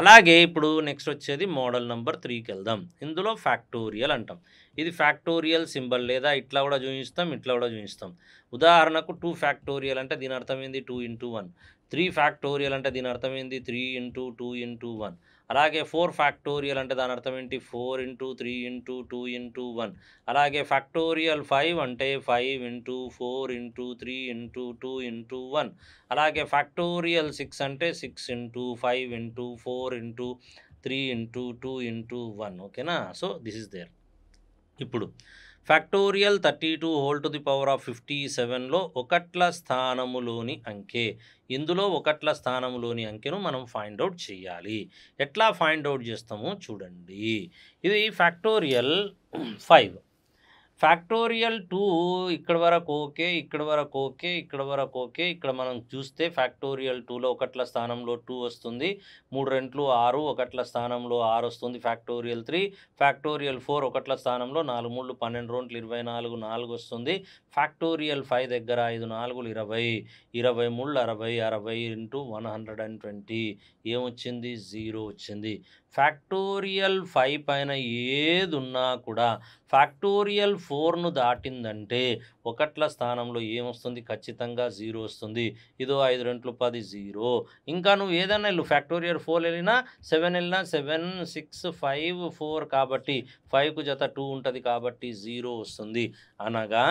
అలాగే ఇప్పుడు నెక్స్ట్ వచ్చేది మోడల్ నెంబర్ త్రీకి వెళ్దాం ఇందులో ఫ్యాక్టోరియల్ అంటాం ఇది ఫ్యాక్టోరియల్ సింబల్ లేదా ఇట్లా కూడా చూపిస్తాం ఇట్లా కూడా చూపిస్తాం ఉదాహరణకు టూ ఫ్యాక్టోరియల్ అంటే దీని అర్థం ఏంది two into one three factorial అంటే దీని అర్థం ఏంటి three into two into one అలాగే ఫోర్ ఫ్యాక్టోరియల్ అంటే దాని అర్థం ఏంటి four into three into two into one అలాగే ఫ్యాక్టోరియల్ ఫైవ్ అంటే five into four into three into two into one అలాగే ఫ్యాక్టోరియల్ సిక్స్ అంటే six into five into four into three into two into one ఓకేనా సో దిస్ ఇస్ దేర్ ఇప్పుడు factorial thirty two whole to the power of fifty సెవెన్లో ఒకట్ల స్థానములోని అంకె ఇందులో ఒకట్ల స్థానములోని అంకెను మనం ఫైండ్ అవుట్ చేయాలి ఎట్లా ఫైండ్ అవుట్ చేస్తామో చూడండి ఇది ఫ్యాక్టోరియల్ ఫైవ్ ఫ్యాక్టోరియల్ టూ ఇక్కడ వరకు ఓకే ఇక్కడ వరకు ఓకే ఇక్కడ వరకు ఓకే ఇక్కడ మనం చూస్తే ఫ్యాక్టోరియల్ టూలో ఒకట్ల స్థానంలో టూ వస్తుంది మూడు రెంట్లు ఆరు ఒకట్ల స్థానంలో ఆరు వస్తుంది ఫ్యాక్టోరియల్ త్రీ ఫ్యాక్టోరియల్ ఫోర్ ఒకట్ల స్థానంలో నాలుగు మూడు పన్నెండు రెండు ఇరవై నాలుగు నాలుగు వస్తుంది ఫ్యాక్టోరియల్ ఫైవ్ దగ్గర ఐదు నాలుగులు ఇరవై ఇరవై మూడు అరవై అరవై into one hundred and twenty ఏమొచ్చింది జీరో వచ్చింది ఫ్యాక్టోరియల్ ఫైవ్ పైన ఏది ఉన్నా కూడా ఫ్యాక్టోరియల్ ఫోర్ను దాటిందంటే ఒకట్ల స్థానంలో ఏమొస్తుంది ఖచ్చితంగా జీరో వస్తుంది ఇదో ఐదు రెంట్లు పది జీరో ఇంకా నువ్వు ఏదైనా వెళ్ళు ఫ్యాక్టోరియల్ ఫోర్ వెళ్ళినా సెవెన్ వెళ్ళినా సెవెన్ సిక్స్ ఫైవ్ ఫోర్ కాబట్టి ఫైవ్కు జత టూ ఉంటుంది కాబట్టి జీరో వస్తుంది అనగా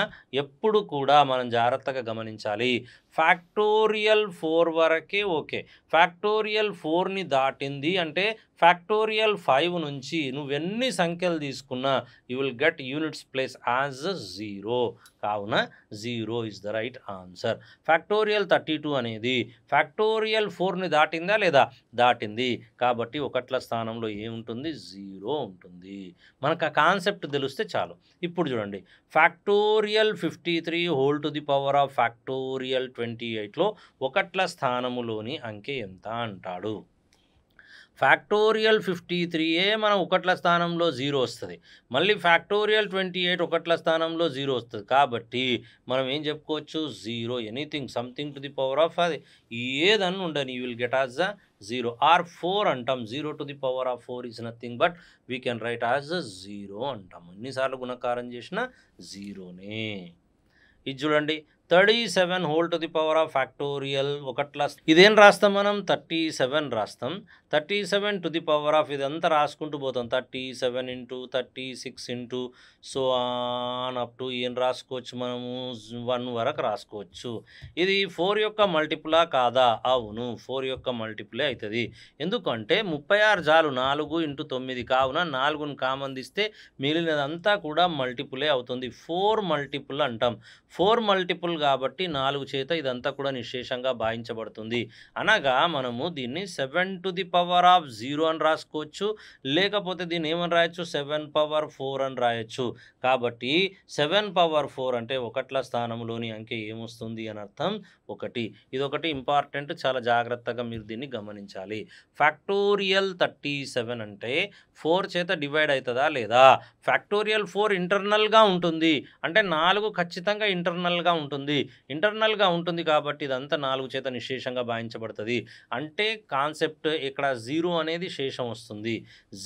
ఎప్పుడు కూడా మనం జాగ్రత్తగా గమనించాలి ఫ్యాక్టోరియల్ ఫోర్ వరకే ఓకే ఫ్యాక్టోరియల్ ఫోర్ని దాటింది అంటే ఫ్యాక్టోరియల్ ఫైవ్ నుంచి నువ్వెన్ని సంఖ్యలు తీసుకున్నా you will get units place as zero కావున zero is the right answer factorial thirty two అనేది ఫ్యాక్టోరియల్ ఫోర్ని దాటిందా లేదా దాటింది కాబట్టి ఒకట్ల స్థానంలో ఏముంటుంది జీరో ఉంటుంది మనకు ఆ కాన్సెప్ట్ తెలిస్తే చాలు ఇప్పుడు చూడండి factorial fifty three whole to the power of factorial twenty ఎయిట్లో ఒకట్ల స్థానములోని అంకె ఎంత అంటాడు ఫ్యాక్టోరియల్ ఫిఫ్టీ త్రీయే మన ఒకట్ల స్థానంలో జీరో వస్తుంది మళ్ళీ ఫ్యాక్టోరియల్ ట్వంటీ ఎయిట్ ఒకట్ల స్థానంలో జీరో వస్తుంది కాబట్టి మనం ఏం చెప్పుకోవచ్చు zero anything something to the power of అది ఏదన్న ఉండని you will get as the zero or four అంటాం zero to the power of four is nothing but we can write as zero అంటాం ఎన్నిసార్లు గుణకారం చేసినా జీరోనే ఇది చూడండి thirty seven whole to the power of factorial ఒకట్లా ఇదేం రాస్తాం మనం థర్టీ సెవెన్ రాస్తాం thirty seven to the power of ఇదంతా రాసుకుంటూ పోతాం thirty seven into thirty six into so on up to ఏం రాసుకోవచ్చు మనము వన్ వరకు రాసుకోవచ్చు ఇది ఫోర్ యొక్క మల్టిపులా కాదా అవును ఫోర్ యొక్క మల్టిపులే అవుతుంది ఎందుకంటే ముప్పై ఆరు జాలు నాలుగు ఇంటూ తొమ్మిది కావున నాలుగును కామన్ తీస్తే మిగిలినదంతా కూడా మల్టిపులే అవుతుంది ఫోర్ మల్టిపుల్ అంటాం ఫోర్ మల్టిపుల్ కాబట్టి నాలుగు చేత ఇదంతా కూడా నిశేషంగా భావించబడుతుంది అనగా మనము దీన్ని seven to the power power of zero అని రాసుకోవచ్చు లేకపోతే దీన్ని ఏమని రాయొచ్చు సెవెన్ పవర్ ఫోర్ అని రాయొచ్చు కాబట్టి సెవెన్ పవర్ ఫోర్ అంటే ఒకట్ల స్థానంలోని అంకె ఏమొస్తుంది అని అర్థం ఒకటి ఇదొకటి ఇంపార్టెంట్ చాలా జాగ్రత్తగా మీరు దీన్ని గమనించాలి ఫ్యాక్టోరియల్ థర్టీ సెవెన్ అంటే ఫోర్ చేత డివైడ్ అవుతుందా లేదా ఫ్యాక్టోరియల్ ఫోర్ ఇంటర్నల్గా ఉంటుంది అంటే నాలుగు ఖచ్చితంగా ఇంటర్నల్గా ఉంటుంది ఇంటర్నల్గా ఉంటుంది కాబట్టి ఇదంతా నాలుగు చేత నిశేషంగా భావించబడుతుంది అంటే కాన్సెప్ట్ ఇక్కడ జీరో అనేది శేషం వస్తుంది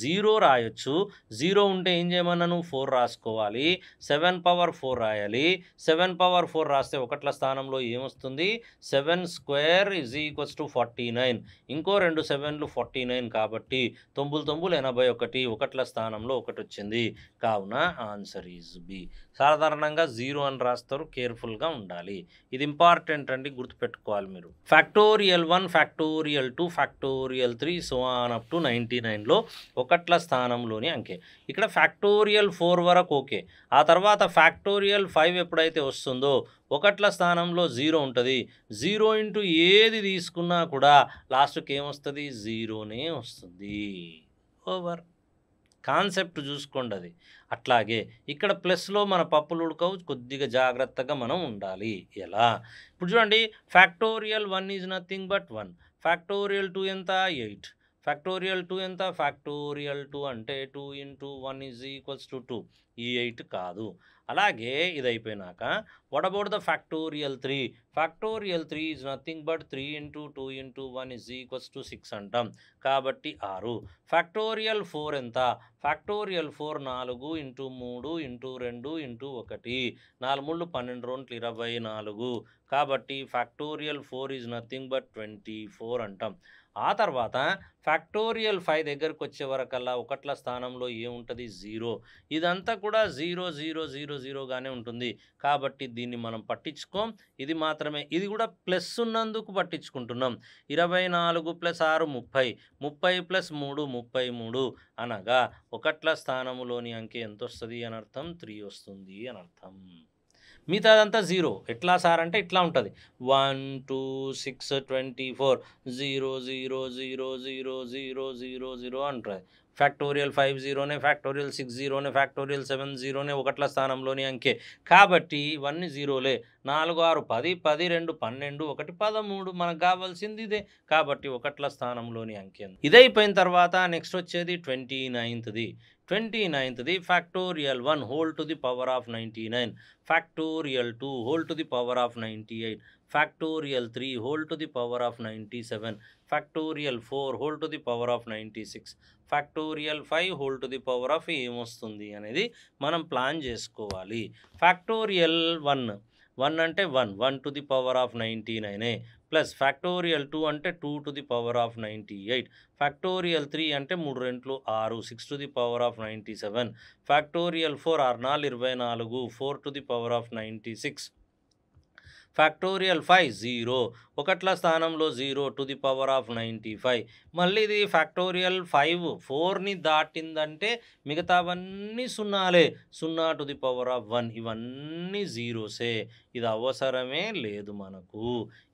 జీరో రాయొచ్చు జీరో ఉంటే ఏం చేయమన్నాను ఫోర్ రాసుకోవాలి సెవెన్ పవర్ ఫోర్ రాయాలి సెవెన్ పవర్ ఫోర్ రాస్తే ఒకట్ల స్థానంలో ఏమొస్తుంది కాబట్టి seven square is equals to forty nine ఇంకో రెండు సెవెన్లు ఫార్టీ నైన్ కాబట్టి తొంబులు తొంబులు ఎనభై ఒకటి ఒకట్ల స్థానంలో ఒకటి వచ్చింది కావున ఆన్సర్ ఈజ్ బి సాధారణంగా జీరో అని రాస్తారు కేర్ఫుల్గా ఉండాలి ఇది ఇంపార్టెంట్ అండి గుర్తుపెట్టుకోవాలి మీరు factorial one factorial two factorial three so up to ninety నైన్లో ఒకట్ల స్థానంలోని అంకె ఇక్కడ ఫ్యాక్టోరియల్ ఫోర్ వరకు ఓకే ఆ తర్వాత ఫ్యాక్టోరియల్ ఫైవ్ ఎప్పుడైతే వస్తుందో ఒకట్ల స్థానంలో జీరో ఉంటుంది జీరో ఇంటూ ఏది తీసుకున్నా కూడా లాస్ట్కి ఏమొస్తుంది జీరోనే వస్తుంది ఓవర్ కాన్సెప్ట్ చూసుకోండి అది అట్లాగే ఇక్కడ ప్లస్లో మన పప్పులు ఉడకవు కొద్దిగా జాగ్రత్తగా మనం ఉండాలి ఎలా ఇప్పుడు చూడండి factorial one is nothing but one factorial two ఎంత ఎయిట్ ఫ్యాక్టోరియల్ టూ ఎంత ఫ్యాక్టోరియల్ టూ అంటే two into one is equals to two ఈ ఎయిట్ కాదు అలాగే ఇది అయిపోయినాక what about the factorial three factorial three is nothing but three into two into one is equals to six అంటాం కాబట్టి ఆరు ఫ్యాక్టోరియల్ ఫోర్ ఎంత ఫ్యాక్టోరియల్ ఫోర్ నాలుగు ఇంటూ మూడు ఇంటూ రెండు ఇంటూ ఒకటి నాలుగు మూడు పన్నెండు రెండు ఇరవై నాలుగు కాబట్టి factorial four is nothing but twenty four అంటాం ఆ తర్వాత ఫ్యాక్టోరియల్ ఫైవ్ దగ్గరకు వచ్చే వరకల్లా ఒకట్ల స్థానంలో ఏముంటుంది జీరో ఇదంతా కూడా జీరో జీరో జీరో జీరోగానే ఉంటుంది కాబట్టి దీన్ని మనం పట్టించుకోం ఇది మాత్రమే ఇది కూడా ప్లస్ ఉన్నందుకు పట్టించుకుంటున్నాం ఇరవై నాలుగు ప్లస్ ఆరు ముప్పై ముప్పై ప్లస్ మూడు ముప్పై మూడు అనగా ఒకట్ల స్థానములోని అంకె ఎంత వస్తుంది అని అర్థం త్రీ వస్తుంది అని అర్థం మిగతా అదంతా జీరో ఎట్లా సార్ అంటే ఇట్లా ఉంటుంది one two six twenty four zero zero zero zero zero zero zero అంటుంది ఫ్యాక్టోరియల్ ఫైవ్ జీరోనే ఫ్యాక్టోరియల్ సిక్స్ జీరోనే ఫ్యాక్టోరియల్ సెవెన్ జీరోనే ఒకట్ల స్థానంలోని అంకే కాబట్టి ఇవన్నీ జీరోలే నాలుగు ఆరు పది పది రెండు పన్నెండు ఒకటి పదమూడు మనకు కావాల్సింది ఇదే కాబట్టి ఒకట్ల స్థానంలోని అంకె ఇదైపోయిన తర్వాత నెక్స్ట్ వచ్చేది ట్వంటీ నైన్త్ది ట్వంటీ నైన్త్ది factorial one whole to the power of ninety nine factorial two whole to the power of ninety eight factorial three whole to the power of ninety seven factorial four whole to the power of ninety six factorial five whole to the power of ఏమొస్తుంది అనేది మనం ప్లాన్ చేసుకోవాలి ఫ్యాక్టోరియల్ వన్ వన్ అంటే one one to the power of ninety నైనే ప్లస్ ఫ్యాక్టోరియల్ టూ అంటే two to the power of ninety eight factorial three అంటే మూడు రెంట్లు ఆరు six to the power of ninety seven factorial four ఆరు నాలుగు ఇరవై నాలుగు four to the power of ninety six factorial five zero ఒకట్ల స్థానంలో zero to the power of ninety five మళ్ళీ ఇది ఫ్యాక్టోరియల్ ఫైవ్ ఫోర్ని దాటిందంటే మిగతావన్నీ సున్నాలే సున్నా to the power of one ఇవన్నీ జీరోసే ఇది అవసరమే లేదు మనకు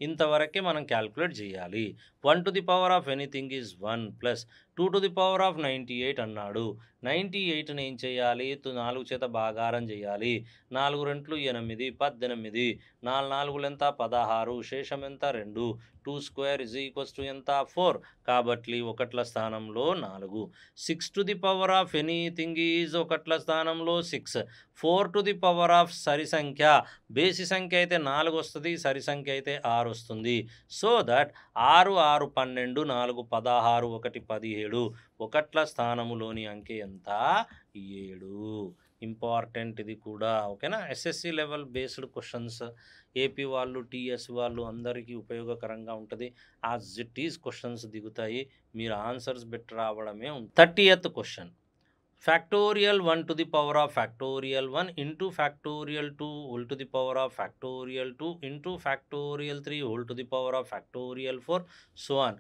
ఇంతవరకే మనం క్యాల్కులేట్ చేయాలి one to the power of anything is one plus two to the power of ninety eight అన్నాడు నైంటీ ఎయిట్ని ఏం చేయాలి నాలుగు చేత బాగారం చేయాలి నాలుగు రెంట్లు ఎనిమిది పద్దెనిమిది నాలుగు నాలుగులు ఎంత పదహారు శేషం ఎంత రెండు two square is equals to ఎంత ఫోర్ కాబట్టి ఒకట్ల స్థానంలో నాలుగు six to the power of anything is ఒకట్ల స్థానంలో six four to the power of సరి సంఖ్య బేసి సంఖ్య అయితే నాలుగు వస్తుంది సరి సంఖ్య అయితే ఆరు వస్తుంది సో దట్ ఆరు ఆరు పన్నెండు నాలుగు పదహారు ఒకటి పదిహేడు ఒకట్ల స్థానములోని అంకె ఎంత ఏడు ఇంపార్టెంట్ ఇది కూడా ఓకేనా SSC level based questions AP వాళ్ళు టీఎస్ వాళ్ళు అందరికీ ఉపయోగకరంగా ఉంటుంది ఆ ఈజ్ క్వశ్చన్స్ దిగుతాయి మీరు ఆన్సర్స్ బెటర్ రావడమే thirtieth question factorial one to the power of factorial one into factorial two whole to the power of factorial two into factorial three whole to the power of factorial four so on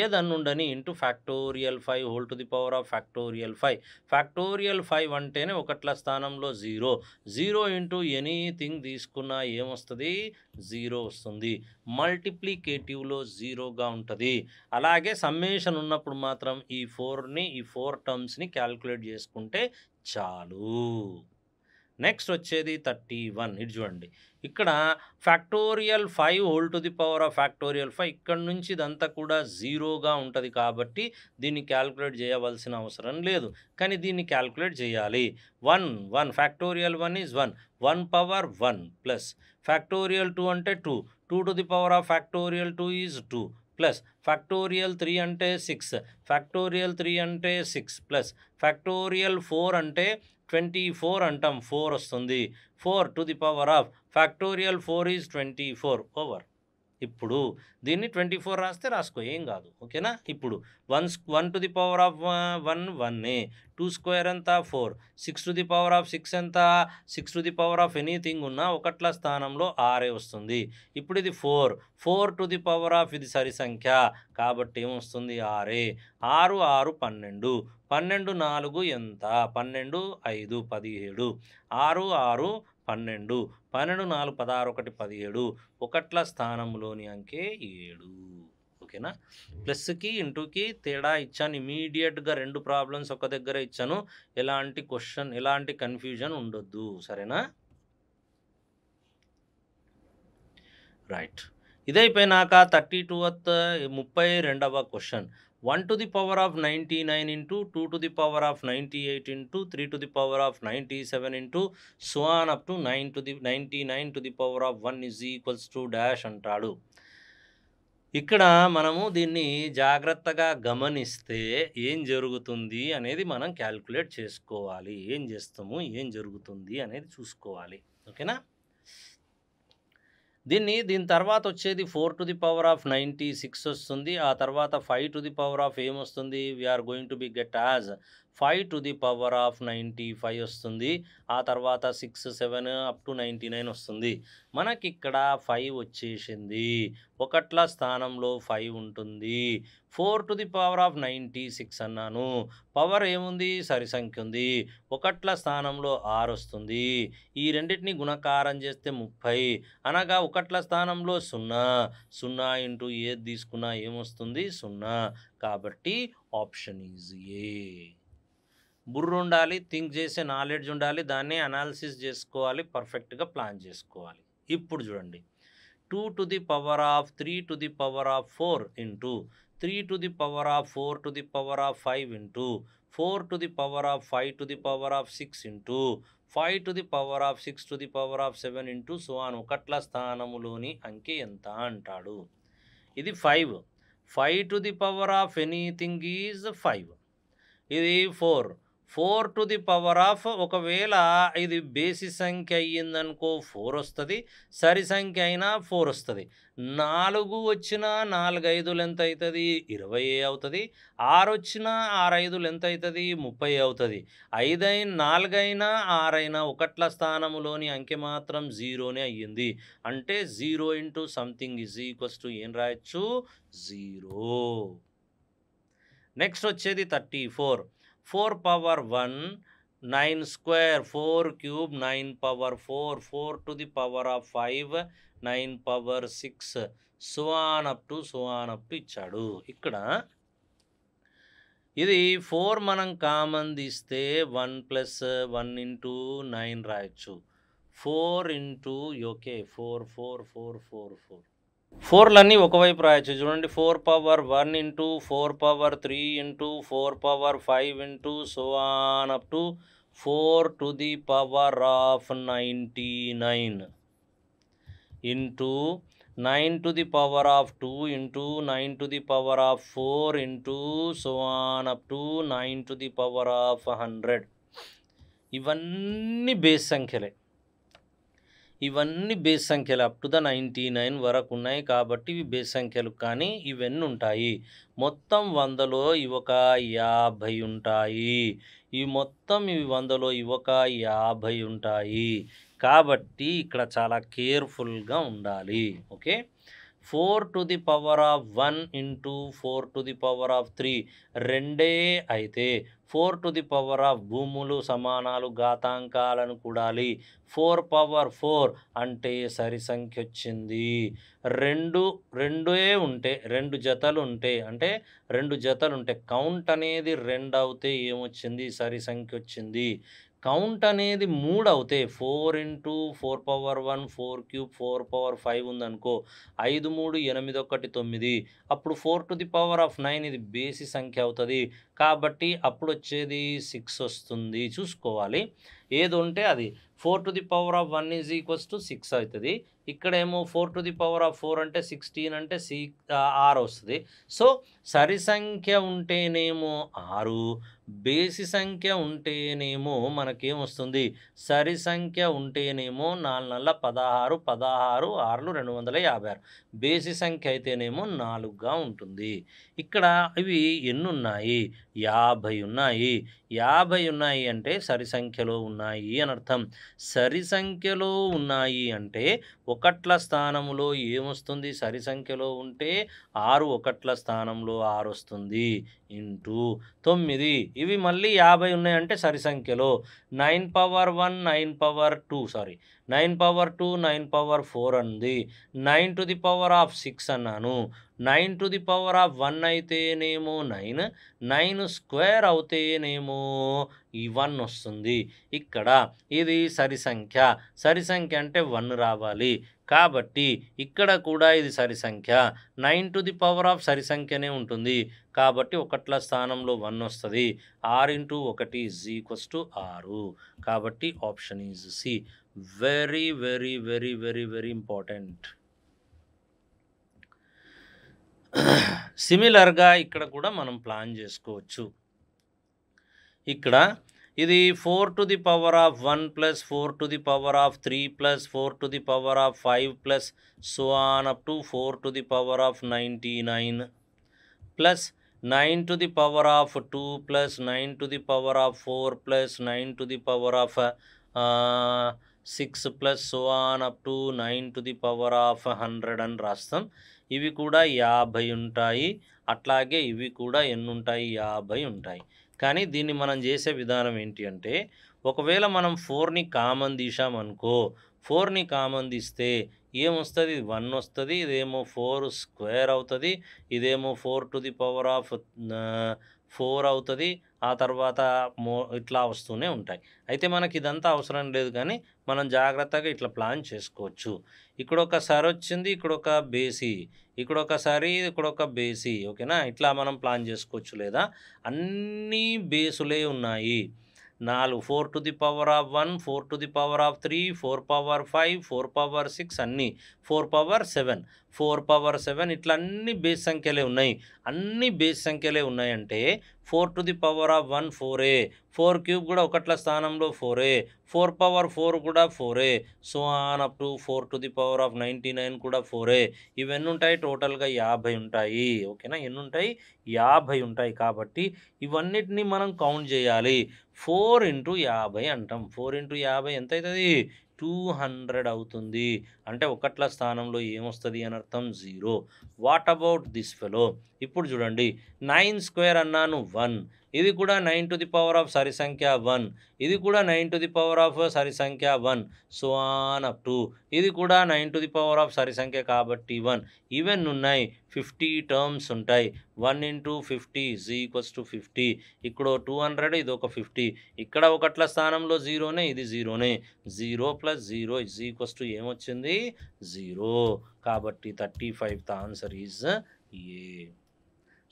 ఏదన్నుండని into factorial five whole to the power of factorial five factorial five అంటేనే ఒకట్ల స్థానంలో జీరో జీరో ఇంటూ ఎనీథింగ్ తీసుకున్నా ఏమొస్తుంది జీరో వస్తుంది మల్టిప్లికేటివ్లో జీరోగా ఉంటుంది అలాగే సమ్మేషన్ ఉన్నప్పుడు మాత్రం ఈ ఫోర్ని ఈ ఫోర్ టర్మ్స్ని క్యాల్కులేట్ చేస్తాం చేసుకుంటే చాలు నెక్స్ట్ వచ్చేది థర్టీ వన్ ఇటు చూడండి ఇక్కడ factorial five whole to the power of factorial five ఇక్కడ నుంచి ఇదంతా కూడా జీరోగా ఉంటుంది కాబట్టి దీన్ని క్యాల్కులేట్ చేయవలసిన అవసరం లేదు కానీ దీన్ని క్యాల్కులేట్ చేయాలి one one factorial one is one one power one plus factorial two అంటే two two to the power of factorial two is two plus factorial three అంటే సిక్స్ ఫ్యాక్టోరియల్ త్రీ అంటే సిక్స్ ప్లస్ ఫ్యాక్టోరియల్ ఫోర్ అంటే ట్వంటీ ఫోర్ అంటాం ఫోర్ వస్తుంది four to the power of factorial four is twenty four over ఇప్పుడు దీన్ని ట్వంటీ ఫోర్ రాస్తే రాసుకో ఏం కాదు ఓకేనా ఇప్పుడు one one to the power of one one ఏ టూ స్క్వేర్ ఎంత four six to the power of six ఎంత six to the power of anything ఉన్న ఒకట్ల స్థానంలో ఆరే వస్తుంది ఇప్పుడు ఇది four four to the power of ఇది సరి సంఖ్య కాబట్టి ఏమొస్తుంది ఆరే ఆరు ఆరు పన్నెండు పన్నెండు నాలుగు ఎంత పన్నెండు ఐదు పదిహేడు ఆరు ఆరు పన్నెండు పన్నెండు నాలుగు పదహారు ఒకటి పదిహేడు ఒకట్ల స్థానంలోని అంకే ఏడు ఓకేనా ప్లస్కి ఇంటూకి తేడా ఇచ్చాను ఇమీడియట్గా రెండు ప్రాబ్లమ్స్ ఒక దగ్గర ఇచ్చాను ఎలాంటి క్వశ్చన్ ఎలాంటి కన్ఫ్యూజన్ ఉండొద్దు సరేనా రైట్ ఇదైపోయినాక థర్టీ టూవత్ ముప్పై రెండవ question one to the power of ninety nine into two to the power of ninety eight into three to the power of ninety seven into so on up to nine to the ninety nine to the power of one is equals to dash అంటాడు ఇక్కడ మనము దీన్ని జాగ్రత్తగా గమనిస్తే ఏం జరుగుతుంది అనేది మనం క్యాల్కులేట్ చేసుకోవాలి ఏం చేస్తాము ఏం జరుగుతుంది అనేది చూసుకోవాలి ఓకేనా దీన్ని దీని తర్వాత వచ్చేది four to the power of ninety six వస్తుంది ఆ తర్వాత five to the power of ఏమొస్తుంది we are going to be get as five to the power of ninety five వస్తుంది ఆ తర్వాత six seven up to ninety nine వస్తుంది మనకి ఇక్కడ ఫైవ్ వచ్చేసింది ఒకట్ల స్థానంలో ఫైవ్ ఉంటుంది four to the power of ninety six అన్నాను పవర్ ఏముంది సరి సంఖ్య ఉంది ఒకట్ల స్థానంలో ఆరు వస్తుంది ఈ రెండింటిని గుణకారం చేస్తే ముప్పై అనగా ఒకట్ల స్థానంలో సున్నా సున్నా ఇంటూ ఏది తీసుకున్నా ఏమొస్తుంది సున్నా కాబట్టి ఆప్షన్ ఈజ్ ఏ బుర్రు ఉండాలి థింక్ చేసే నాలెడ్జ్ ఉండాలి దాన్ని అనాలిసిస్ చేసుకోవాలి పర్ఫెక్ట్గా ప్లాన్ చేసుకోవాలి ఇప్పుడు చూడండి two to the power of three to the power of four into three to the power of four to the power of five into four to the power of five to the power of six into five to the power of six to the power of seven into so on ఒకట్ల స్థానములోని అంకె ఎంత అంటాడు ఇది five five to the power of anything is five ఇది four four to the power of ఒకవేళ ఇది బేసి సంఖ్య అయ్యిందనుకో ఫోర్ వస్తుంది సరి సంఖ్య అయినా ఫోర్ వస్తుంది నాలుగు వచ్చినా నాలుగు ఐదులు ఎంత అవుతుంది ఇరవై అవుతుంది ఆరు వచ్చినా ఆరు ఐదులు ఎంత అవుతుంది ముప్పై అవుతుంది ఐదై నాలుగైనా ఆరైనా ఒకట్ల స్థానములోని అంకె మాత్రం జీరోనే అయ్యింది అంటే zero into something is equals to ఏం రాయొచ్చు జీరో నెక్స్ట్ వచ్చేది thirty four four power one nine square four cube nine power four four to the power of five nine power six so on up to so on up to ఇచ్చాడు ఇక్కడ ఇది ఫోర్ మనం కామన్ తీస్తే one plus one into nine రాయొచ్చు four into okay four four four four four ఫోర్లన్నీ ఒకవైపు రాయొచ్చు చూడండి four power one into four power three into four power five into so on up to four to the power of ninety nine into nine to the power of two into nine to the power of four into so on up to nine to the power of hundred ఇవన్నీ బేస్ సంఖ్యలే ఇవన్నీ బేస్ సంఖ్యలు up to the ninety nine వరకు ఉన్నాయి కాబట్టి ఇవి బేస్ సంఖ్యలు కానీ ఇవన్నీ ఉంటాయి మొత్తం వందలో ఇవొక యాభై ఉంటాయి ఈ మొత్తం ఇవి వందలో ఇవొక యాభై ఉంటాయి కాబట్టి ఇక్కడ చాలా కేర్ఫుల్గా ఉండాలి okay four to the power of one into four to the power of three రెండే అయితే four to the power of భూములు సమానాలు ఘాతాంకాలను కూడాలి ఫోర్ పవర్ ఫోర్ అంటే సరి సంఖ్య వచ్చింది రెండు రెండే ఉంటే రెండు జతలు ఉంటే అంటే రెండు జతలు ఉంటే కౌంట్ అనేది రెండు అవుతే ఏమొచ్చింది సరి సంఖ్య వచ్చింది కౌంట్ అనేది మూడు అవుతే four into four power one four cube four power five ఉందనుకో ఐదు మూడు ఎనిమిది ఒకటి తొమ్మిది అప్పుడు four to the power of nine ఇది బేసి సంఖ్య అవుతుంది కాబట్టి అప్పుడు వచ్చేది సిక్స్ వస్తుంది చూసుకోవాలి ఏది ఉంటే అది four to the power of one is equals to six అవుతుంది ఇక్కడేమో four to the power of four అంటే సిక్స్టీన్ అంటే సి ఆరు వస్తుంది సో సరి సంఖ్య ఉంటేనేమో ఆరు బేసి సంఖ్య ఉంటేనేమో మనకేమొస్తుంది సరి సంఖ్య ఉంటేనేమో నాలుగు నెలల పదహారు పదహారు ఆరులు రెండు వందల యాభై ఆరు బేసి సంఖ్య అయితేనేమో నాలుగుగా ఉంటుంది ఇక్కడ ఇవి ఎన్నున్నాయి యాభై ఉన్నాయి యాభై ఉన్నాయి అంటే సరి సంఖ్యలో ఉన్నాయి అని అర్థం సరి సంఖ్యలో ఉన్నాయి అంటే ఒకట్ల స్థానంలో ఏమొస్తుంది సరి సంఖ్యలో ఉంటే ఆరు ఒకట్ల స్థానంలో ఆరు వస్తుంది ఇంటూ తొమ్మిది ఇవి మళ్ళీ యాభై ఉన్నాయంటే సరి సంఖ్యలో nine power one nine power two sorry nine power two nine power four అంది nine to the power of six అన్నాను nine to the power of one అయితేనేమో నైన్ నైన్ స్క్వేర్ అవుతేనేమో ఈ వన్ వస్తుంది ఇక్కడ ఇది సరి సంఖ్య సరి సంఖ్య అంటే వన్ రావాలి కాబట్టి ఇక్కడ కూడా ఇది సరి సంఖ్య nine to the power of సరి సంఖ్యనే ఉంటుంది కాబట్టి ఒకట్ల స్థానంలో వన్ వస్తుంది ఆరు ఇంటూ ఒకటి ఈక్వల్స్ టు ఆరు కాబట్టి option is C very very very very very important సిమిలర్గా ఇక్కడ కూడా మనం ప్లాన్ చేసుకోవచ్చు ఇక్కడ ఇది four to the power of one plus four to the power of three plus four to the power of five plus so on up to four to the power of ninety nine plus nine to the power of two plus nine to the power of four plus nine to the power of six plus so on up to nine to the power of hundred అని రాస్తాం ఇవి కూడా యాభై ఉంటాయి అట్లాగే ఇవి కూడా ఎన్నుంటాయి యాభై ఉంటాయి కానీ దీన్ని మనం చేసే విధానం ఏంటి అంటే ఒకవేళ మనం ఫోర్ని కామన్ తీసామనుకో ఫోర్ని కామన్ తీస్తే ఏమొస్తుంది వన్ వస్తుంది ఇదేమో ఫోర్ స్క్వేర్ అవుతుంది ఇదేమో four to the power of four అవుతుంది ఆ తర్వాత మో ఇట్లా వస్తూనే ఉంటాయి అయితే మనకి ఇదంతా అవసరం లేదు కానీ మనం జాగ్రత్తగా ఇట్లా ప్లాన్ చేసుకోవచ్చు ఇక్కడ ఒక వచ్చింది ఇక్కడ ఒక బేసీ ఇక్కడ ఒకసారి ఇక్కడ ఒక బేసీ ఓకేనా ఇట్లా మనం ప్లాన్ చేసుకోవచ్చు లేదా అన్నీ బేసులే ఉన్నాయి నాలుగు four to the power of one four to the power of three four power five four power six అన్నీ four power seven four power seven ఇట్లా అన్ని బేస్ సంఖ్యలే ఉన్నాయి అన్ని బేస్ సంఖ్యలే ఉన్నాయంటే four to the power of one ఫోరే ఫోర్ క్యూబ్ కూడా ఒకట్ల స్థానంలో ఫోరే ఫోర్ పవర్ ఫోర్ కూడా ఫోరే so on up to four to the power of ninety nine కూడా ఫోరే ఇవన్నీ ఉంటాయి టోటల్గా యాభై ఉంటాయి ఓకేనా ఎన్ని ఉంటాయి యాభై ఉంటాయి కాబట్టి ఇవన్నిటిని మనం కౌంట్ చేయాలి ఫోర్ ఇంటూ యాభై అంటాం ఫోర్ ఇంటూ యాభై ఎంత అవుతుంది టూ హండ్రెడ్ అవుతుంది అంటే ఒకట్ల స్థానంలో ఏమొస్తుంది అని అర్థం zero what about this fellow ఇప్పుడు చూడండి నైన్ స్క్వేర్ అన్నాను వన్ ఇది కూడా nine to the power of సరి సంఖ్య వన్ ఇది కూడా nine to the power of సరి సంఖ్య one so on up to ఇది కూడా nine to the power of సరి సంఖ్య కాబట్టి వన్ ఈవెన్ ఉన్నాయి ఫిఫ్టీ టర్మ్స్ ఉంటాయి వన్ ఇంటూ ఫిఫ్టీ జీ ఈక్వల్స్ టు ఫిఫ్టీ ఇక్కడ టూ హండ్రెడ్ ఇది ఒక ఫిఫ్టీ ఇక్కడ ఒకట్ల స్థానంలో జీరోనే ఇది జీరోనే zero plus zero is equals to ఏమొచ్చింది జీరో కాబట్టి thirty five the answer is A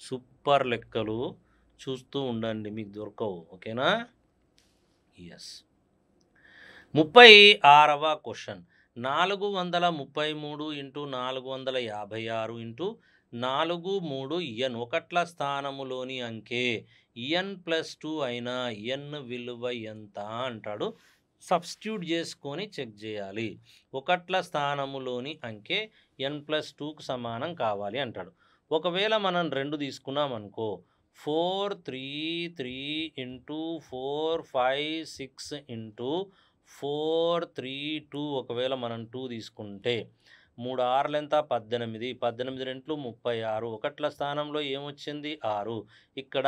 super లెక్కలు చూస్తూ ఉండండి మీకు దొరకవు ఓకేనా ఎస్ ముప్పై ఆరవ క్వశ్చన్ నాలుగు వందల ముప్పై మూడు ఇంటూ నాలుగు వందల యాభై ఆరు ఇంటూ నాలుగు మూడు ఎన్ ఒకట్ల స్థానములోని అంకే ఎన్ ప్లస్ టూ అయిన ఎన్ విలువ ఎంత అంటాడు సబ్స్టిట్యూట్ చేసుకొని చెక్ చేయాలి ఒకట్ల స్థానములోని అంకె ఎన్ ప్లస్ టూకు సమానం కావాలి అంటాడు ఒకవేళ మనం రెండు తీసుకున్నాం అనుకో four three three into four five six into four three two ఒకవేళ మనం టూ తీసుకుంటే మూడు ఆరులు ఎంత పద్దెనిమిది పద్దెనిమిది రెండు ముప్పై ఆరు ఒకట్ల స్థానంలో ఏమొచ్చింది ఆరు ఇక్కడ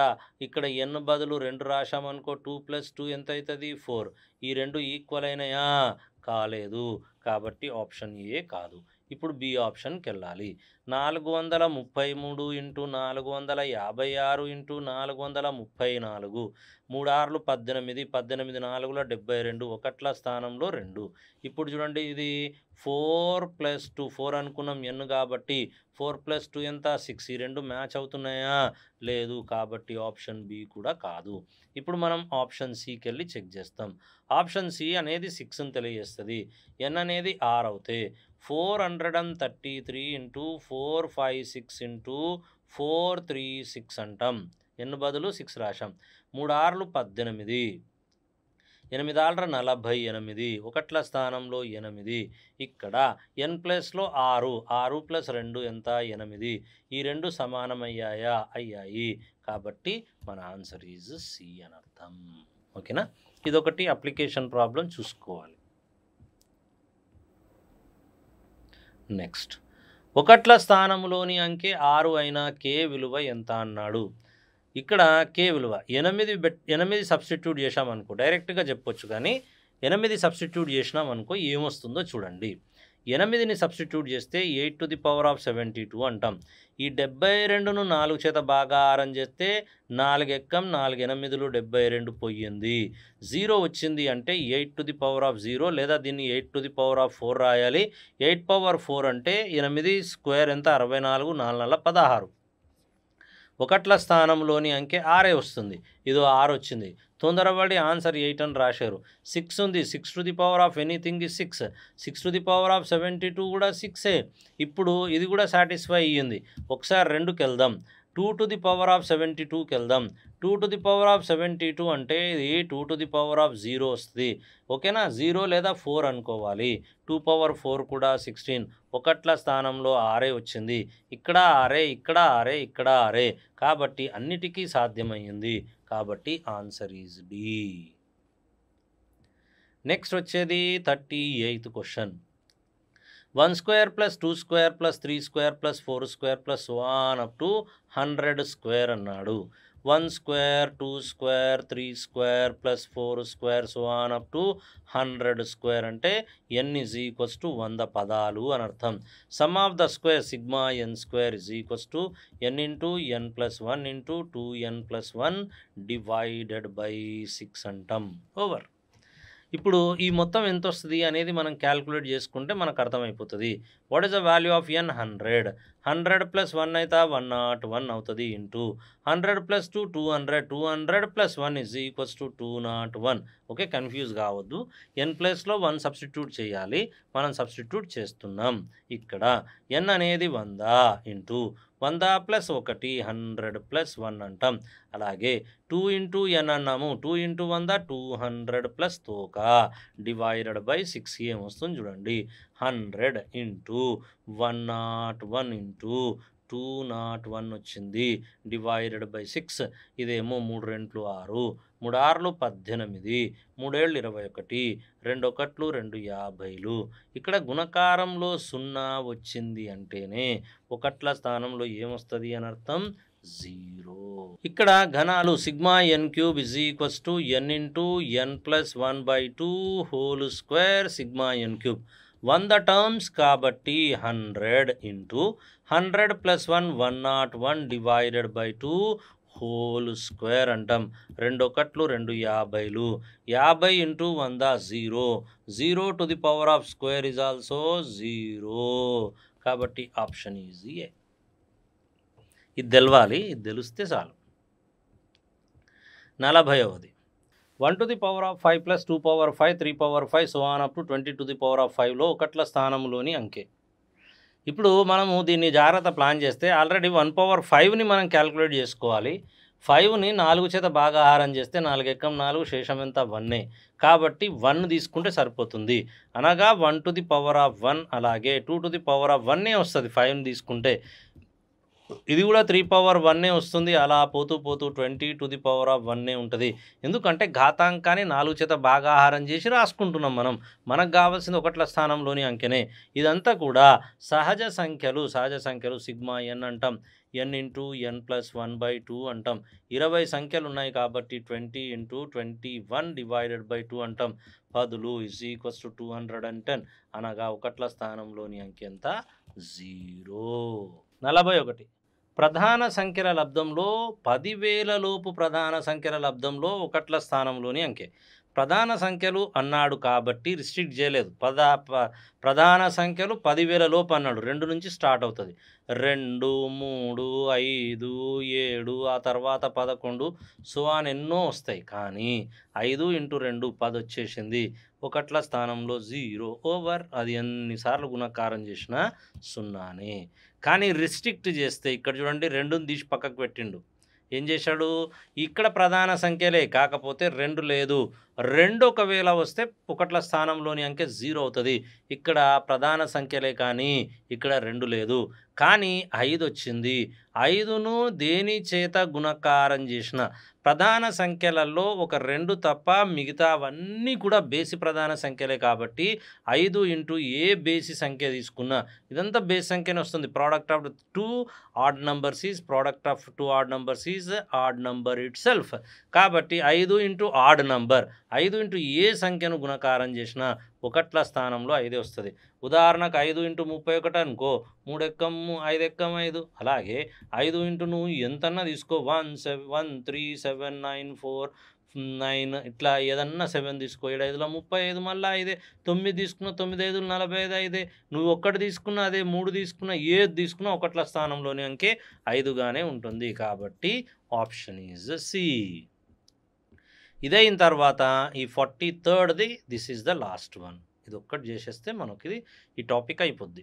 ఇక్కడ ఎన్ బదులు రెండు రాశామనుకో టూ ప్లస్ టూ ఎంత అవుతుంది ఫోర్ ఈ రెండు ఈక్వల్ అయినాయా కాలేదు కాబట్టి ఆప్షన్ ఏ కాదు ఇప్పుడు బి ఆప్షన్కి వెళ్ళాలి నాలుగు వందల ముప్పై మూడు ఇంటూ నాలుగు వందల యాభై ఆరు ఇంటూ నాలుగు వందల ముప్పై నాలుగు మూడార్లు పద్దెనిమిది పద్దెనిమిది నాలుగుల డెబ్బై రెండు ఒకట్ల స్థానంలో రెండు ఇప్పుడు చూడండి ఇది ఫోర్ ప్లస్ టూ ఫోర్ అనుకున్నాం ఎన్ కాబట్టి ఫోర్ ప్లస్ టూ ఎంత సిక్స్ ఈ రెండు మ్యాచ్ అవుతున్నాయా లేదు కాబట్టి ఆప్షన్ బి కూడా కాదు ఇప్పుడు మనం ఆప్షన్ సికి వెళ్ళి చెక్ చేస్తాం ఆప్షన్ సి అనేది సిక్స్ని తెలియజేస్తుంది ఎన్ అనేది ఆర్ అవుతాయి four hundred and thirty three into four five six into four three six అంటాం ఎన్ని బదులు సిక్స్ రాశాం మూడు ఆరులు పద్దెనిమిది ఎనిమిది ఆర్ల నలభై ఎనిమిది ఒకట్ల స్థానంలో ఎనిమిది ఇక్కడ ఎన్ ప్లస్లో ఆరు ఆరు ప్లస్ రెండు ఎంత ఎనిమిది ఈ రెండు సమానమయ్యాయా అయ్యాయి కాబట్టి మన ఆన్సర్ ఈజ్ సి అని అర్థం ఓకేనా ఇదొకటి అప్లికేషన్ ప్రాబ్లం చూసుకోవాలి నెక్స్ట్ ఒకట్ల స్థానంలోని అంకె ఆరు అయిన కే విలువ ఎంత అన్నాడు ఇక్కడ కే విలువ ఎనిమిది బెట్ ఎనిమిది సబ్స్టిట్యూట్ చేసామనుకో డైరెక్ట్గా చెప్పొచ్చు కానీ ఎనిమిది సబ్స్టిట్యూట్ చేసినామనుకో ఏమొస్తుందో చూడండి ఎనిమిదిని సబ్స్టిట్యూట్ చేస్తే eight to the power of seventy two అంటాం ఈ డెబ్బై రెండును నాలుగు చేత బాగా ఆరం చేస్తే నాలుగు ఎక్కం నాలుగు ఎనిమిదిలో డెబ్బై రెండు పోయింది జీరో వచ్చింది అంటే eight to the power of zero లేదా దీన్ని eight to the power of four రాయాలి ఎయిట్ పవర్ ఫోర్ అంటే ఎనిమిది స్క్వేర్ ఎంత అరవై నాలుగు నాలుగు నెలల పదహారు ఒకట్ల స్థానంలోని అంకె ఆరే వస్తుంది ఇదో ఆరు వచ్చింది తొందరపడి ఆన్సర్ ఎయిట్ అని రాశారు సిక్స్ ఉంది six to the power of anything is six six to the power of seventy two కూడా సిక్సే ఇప్పుడు ఇది కూడా సాటిస్ఫై అయ్యింది ఒకసారి రెండుకి వెళ్దాం two to the power of seventy టూకి వెళ్దాం two to the power of seventy two అంటే ఇది two to the power of zero వస్తుంది ఓకేనా జీరో లేదా ఫోర్ అనుకోవాలి టూ పవర్ ఫోర్ కూడా సిక్స్టీన్ ఒకట్ల స్థానంలో ఆరే వచ్చింది ఇక్కడ ఆరే ఇక్కడ ఆరే ఇక్కడ ఆరే కాబట్టి అన్నిటికీ సాధ్యమైంది కాబట్టి ఆన్సర్ ఈజ్ డి నెక్స్ట్ వచ్చేది thirty eighth question one square plus two square plus three square plus four square plus one up to hundred square అన్నాడు one square two square three square plus four square one up to hundred square అంటే ఎన్ ఇజ్ ఈక్వల్స్ టు వంద పదాలు అని అర్థం sum of the square sigma N square is equals to N into N plus one into two N plus one divided by six అంటాం ఓవర్ ఇప్పుడు ఈ మొత్తం ఎంత వస్తుంది అనేది మనం క్యాల్కులేట్ చేసుకుంటే మనకు అర్థమైపోతుంది what is the value of N hundred hundred plus one అయితే వన్ నాట్ వన్ అవుతుంది into hundred plus two two hundred two hundred plus one is equals to two nought one okay confuse కావద్దు ఎన్ ప్లస్లో వన్ సబ్స్టిట్యూట్ చేయాలి మనం సబ్స్టిట్యూట్ చేస్తున్నాం ఇక్కడ ఎన్ అనేది వంద ఇంటూ వంద ప్లస్ ఒకటి హండ్రెడ్ ప్లస్ వన్ అంటాం అలాగే టూ ఇంటూ ఎన్ అన్నాము టూ ఇంటూ వంద టూ హండ్రెడ్ ప్లస్ తోక డివైడెడ్ బై సిక్స్ ఏమొస్తుంది చూడండి hundred into one nought one into two nought one వచ్చింది డివైడెడ్ బై సిక్స్ ఇదేమో మూడు రెంట్లు ఆరు మూడార్లు పద్దెనిమిది మూడేళ్ళు ఇరవై ఒకటి రెండు ఒకట్లు రెండు యాభైలు ఇక్కడ గుణకారంలో సున్నా వచ్చింది అంటేనే ఒకట్ల స్థానంలో ఏమొస్తుంది అని అర్థం జీరో ఇక్కడ ఘనాలు sigma N cube is equals to N into N plus one by two whole square sigma N cube వంద టర్మ్స్ కాబట్టి hundred into hundred plus one one nought one divided by two whole square అంటాం రెండు ఒకట్లు రెండు యాభైలు యాభై ఇంటూ వంద zero zero to the power of square is also zero కాబట్టి ఆప్షన్ ఈజీ ఏ ఇది తెలవాలి ఇది తెలిస్తే చాలు నలభైవది one to the power of five plus two power five three power five so on up to twenty to the power of ఫైవ్లో ఒకట్ల స్థానంలోని అంకె ఇప్పుడు మనము దీన్ని జాగ్రత్త ప్లాన్ చేస్తే ఆల్రెడీ వన్ పవర్ ఫైవ్ని మనం క్యాలిక్యులేట్ చేసుకోవాలి ఫైవ్ని నాలుగు చేత బాగా ఆహారం చేస్తే నాలుగు ఎక్కం నాలుగు శేషం ఎంత వన్నే కాబట్టి వన్ తీసుకుంటే సరిపోతుంది అనగా one to the power of one అలాగే two to the power of వన్నే వస్తుంది ఫైవ్ని తీసుకుంటే ఇది కూడా త్రీ పవర్ వన్నే వస్తుంది అలా పోతూ పోతూ twenty to the power of వన్నే ఉంటుంది ఎందుకంటే ఘాతాంకాన్ని నాలుగు చేత బాగా ఆహారం చేసి రాసుకుంటున్నాం మనం మనకు కావాల్సింది ఒకట్ల స్థానంలోని అంకెనే ఇదంతా కూడా సహజ సంఖ్యలు సహజ సంఖ్యలు సిగ్మా ఎన్ అంటాం N into N plus one by two అంటాం ఇరవై సంఖ్యలు ఉన్నాయి కాబట్టి twenty into twenty one divided by two అంటాం పదులు is equals to two hundred and ten అనగా ఒకట్ల స్థానంలోని అంకెంత జీరో నలభై ఒకటి ప్రధాన సంఖ్యల లబ్ధంలో పదివేలలోపు ప్రధాన సంఖ్యల లబ్ధంలో ఒకట్ల స్థానంలోని అంకె ప్రధాన సంఖ్యలు అన్నాడు కాబట్టి రిస్ట్రిక్ట్ చేయలేదు పదా ప్రధాన సంఖ్యలు పదివేల లోపు అన్నాడు రెండు నుంచి స్టార్ట్ అవుతుంది రెండు మూడు ఐదు ఏడు ఆ తర్వాత పదకొండు సో అని ఎన్నో వస్తాయి కానీ ఐదు ఇంటూ రెండు పది వచ్చేసింది ఒకట్ల స్థానంలో జీరో ఓవర్ అది ఎన్నిసార్లు గుణకారం చేసినా సున్నానే కానీ రిస్ట్రిక్ట్ చేస్తే ఇక్కడ చూడండి రెండుని తీసి పక్కకు పెట్టిండు ఏం చేశాడు ఇక్కడ ప్రధాన సంఖ్యలే కాకపోతే రెండు లేదు రెండు ఒకవేళ వస్తే పుకట్ల స్థానంలోని అంకె జీరో అవుతుంది ఇక్కడ ప్రధాన సంఖ్యలే కానీ ఇక్కడ రెండు లేదు కానీ ఐదు వచ్చింది ఐదును దేని చేత గుణకారం చేసిన ప్రధాన సంఖ్యలలో ఒక రెండు తప్ప మిగతావన్నీ కూడా బేసి ప్రధాన సంఖ్యలే కాబట్టి ఐదు ఇంటూ ఏ బేసి సంఖ్య తీసుకున్నా ఇదంతా బేసి సంఖ్యనే వస్తుంది product of two odd numbers is product of two odd numbers is odd number itself కాబట్టి ఐదు ఇంటూ ఆడ్ నంబర్ ఐదు ఇంటూ ఏ సంఖ్యను గుణకారం చేసినా ఒకట్ల స్థానంలో ఐదే వస్తుంది ఉదాహరణకు ఐదు ఇంటూ ముప్పై ఒకటి అనుకో మూడెక్కము ఐదు ఎక్కం ఐదు అలాగే ఐదు ఇంటూ నువ్వు ఎంతన్నా తీసుకో one seven one three seven nine four nine ఇట్లా ఏదన్నా సెవెన్ తీసుకో ఏడు ఐదులో ముప్పై ఐదు మళ్ళీ ఐదే తొమ్మిది తీసుకున్న తొమ్మిది ఐదు నలభై ఐదు ఐదే నువ్వు ఒక్కటి తీసుకున్నా అదే మూడు తీసుకున్నా ఏది తీసుకున్నా ఒకట్ల స్థానంలోని అంకే ఐదుగానే ఉంటుంది కాబట్టి ఆప్షన్ ఈజ్ సి ఇదైన తర్వాత ఈ ఫార్టీ థర్డ్ది this is the last one ఇది ఒక్కటి చేసేస్తే మనకి ఈ టాపిక్ అయిపోద్ది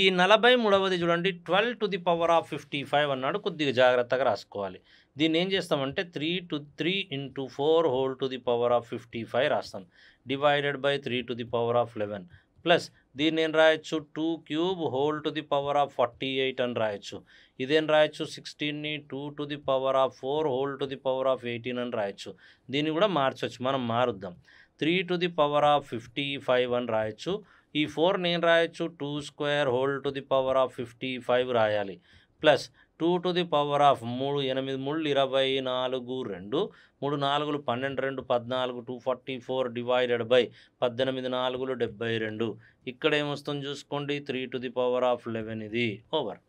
ఈ నలభై మూడవది చూడండి twelve to the power of fifty five అన్నాడు కొద్దిగా జాగ్రత్తగా రాసుకోవాలి దీన్ని ఏం చేస్తామంటే three to three into four whole to the power of fifty five రాస్తాం divided by three to the power of eleven plus దీన్ని ఏం రాయొచ్చు two cube whole to the power of forty eight అని రాయొచ్చు ఇదేం రాయొచ్చు సిక్స్టీన్ని two to the power of four whole to the power of eighteen అని రాయొచ్చు దీన్ని కూడా మార్చవచ్చు మనం మారుద్దాం three to the power of fifty five అని రాయొచ్చు ఈ ఫోర్ నేను రాయొచ్చు two square whole to the power of fifty five రాయాలి plus two to the power of మూడు ఎనిమిది మూడు ఇరవై నాలుగు రెండు మూడు నాలుగులు పన్నెండు రెండు పద్నాలుగు two forty four divided by పద్దెనిమిది నాలుగులు డెబ్బై రెండు ఇక్కడ ఏమొస్తుంది చూసుకోండి three to the power of eleven ఇది ఓవర్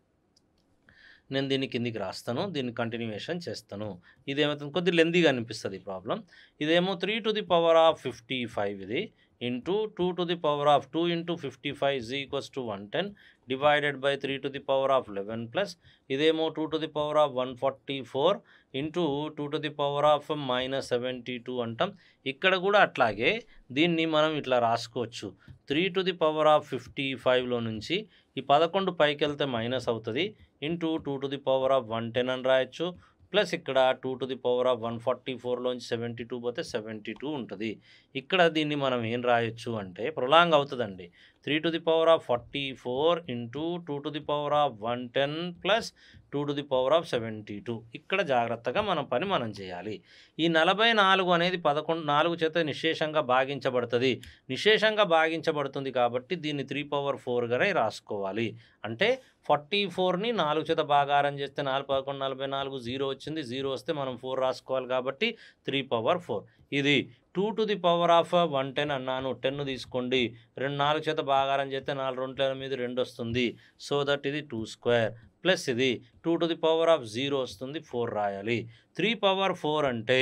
నేను దీన్ని కిందికి రాస్తాను దీన్ని కంటిన్యూషన్ చేస్తాను ఇదేమవుతుంది కొద్ది లెందీగా అనిపిస్తుంది ప్రాబ్లం ఇదేమో three to the power of fifty five ఇది into two to the power of two into fifty five జీ equals to one ten divided by three to the power of eleven plus ఇదేమో two to the power of one forty four into two to the power of minus seventy two అంటాం ఇక్కడ కూడా అట్లాగే దీన్ని మనం ఇట్లా రాసుకోవచ్చు three to the power of fifty ఫైవ్లో నుంచి ఈ పదకొండు పైకి వెళ్తే మైనస్ అవుతుంది into two to the power of one ten అని రాయొచ్చు ప్లస్ ఇక్కడ two to the power of one forty ఫోర్లోంచి సెవెంటీ టూ పోతే సెవెంటీ టూ ఉంటుంది ఇక్కడ దీన్ని మనం ఏం రాయొచ్చు అంటే ప్రొలాంగ్ అవుతుందండి three to the power of forty four into two to the power of one ten plus two to the power of seventy two ఇక్కడ జాగ్రత్తగా మనం పని మనం చేయాలి ఈ నలభై నాలుగు అనేది పదకొండు నాలుగు చేత నిశేషంగా భాగించబడుతుంది నిశేషంగా భాగించబడుతుంది కాబట్టి దీన్ని త్రీ పవర్ ఫోర్గానే రాసుకోవాలి అంటే ఫార్టీ ఫోర్ని నాలుగు చేత భాగారం చేస్తే నాలుగు పదకొండు నలభై నాలుగు జీరో వచ్చింది జీరో వస్తే మనం ఫోర్ రాసుకోవాలి కాబట్టి త్రీ పవర్ ఫోర్ ఇది two to the power of one ten అన్నాను టెన్ తీసుకోండి రెండు నాలుగు చేత భాగారం చేస్తే నాలుగు రెండు మీద రెండు వస్తుంది సో దట్ ఇది టూ స్క్వేర్ ప్లస్ ఇది two to the power of zero వస్తుంది ఫోర్ రాయాలి త్రీ పవర్ ఫోర్ అంటే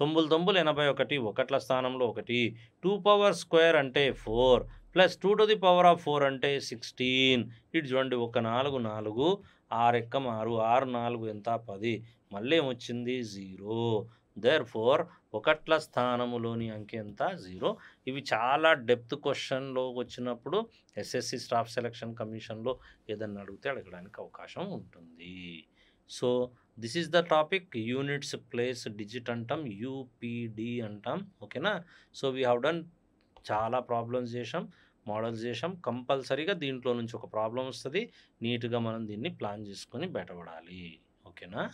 తొమ్మిది తొమ్మిది ఎనభై ఒకటి ఒకట్ల స్థానంలో ఒకటి టూ పవర్ స్క్వేర్ అంటే four plus two to the power of four అంటే సిక్స్టీన్ ఇటు చూడండి ఒక నాలుగు నాలుగు ఆరు ఎక్కం ఆరు ఆరు నాలుగు ఎంత పది మళ్ళీ ఏమొచ్చింది జీరో దేర్ ఫోర్ ఒకట్ల స్థానములోని అంకె ఎంత జీరో ఇవి చాలా డెప్త్ క్వశ్చన్లో వచ్చినప్పుడు ఎస్ఎస్సి స్టాఫ్ సెలక్షన్ కమిషన్లో ఏదన్నా అడిగితే అడగడానికి అవకాశం ఉంటుంది so this is the topic units place digit అంటాం యూపీడి అంటాం ఓకేనా సో వీ హ్యావ్ డన్ చాలా ప్రాబ్లమ్స్ చేసాం మోడల్స్ చేసాం కంపల్సరీగా దీంట్లో నుంచి ఒక ప్రాబ్లం వస్తుంది నీట్గా మనం దీన్ని ప్లాన్ చేసుకొని బయటపడాలి ఓకేనా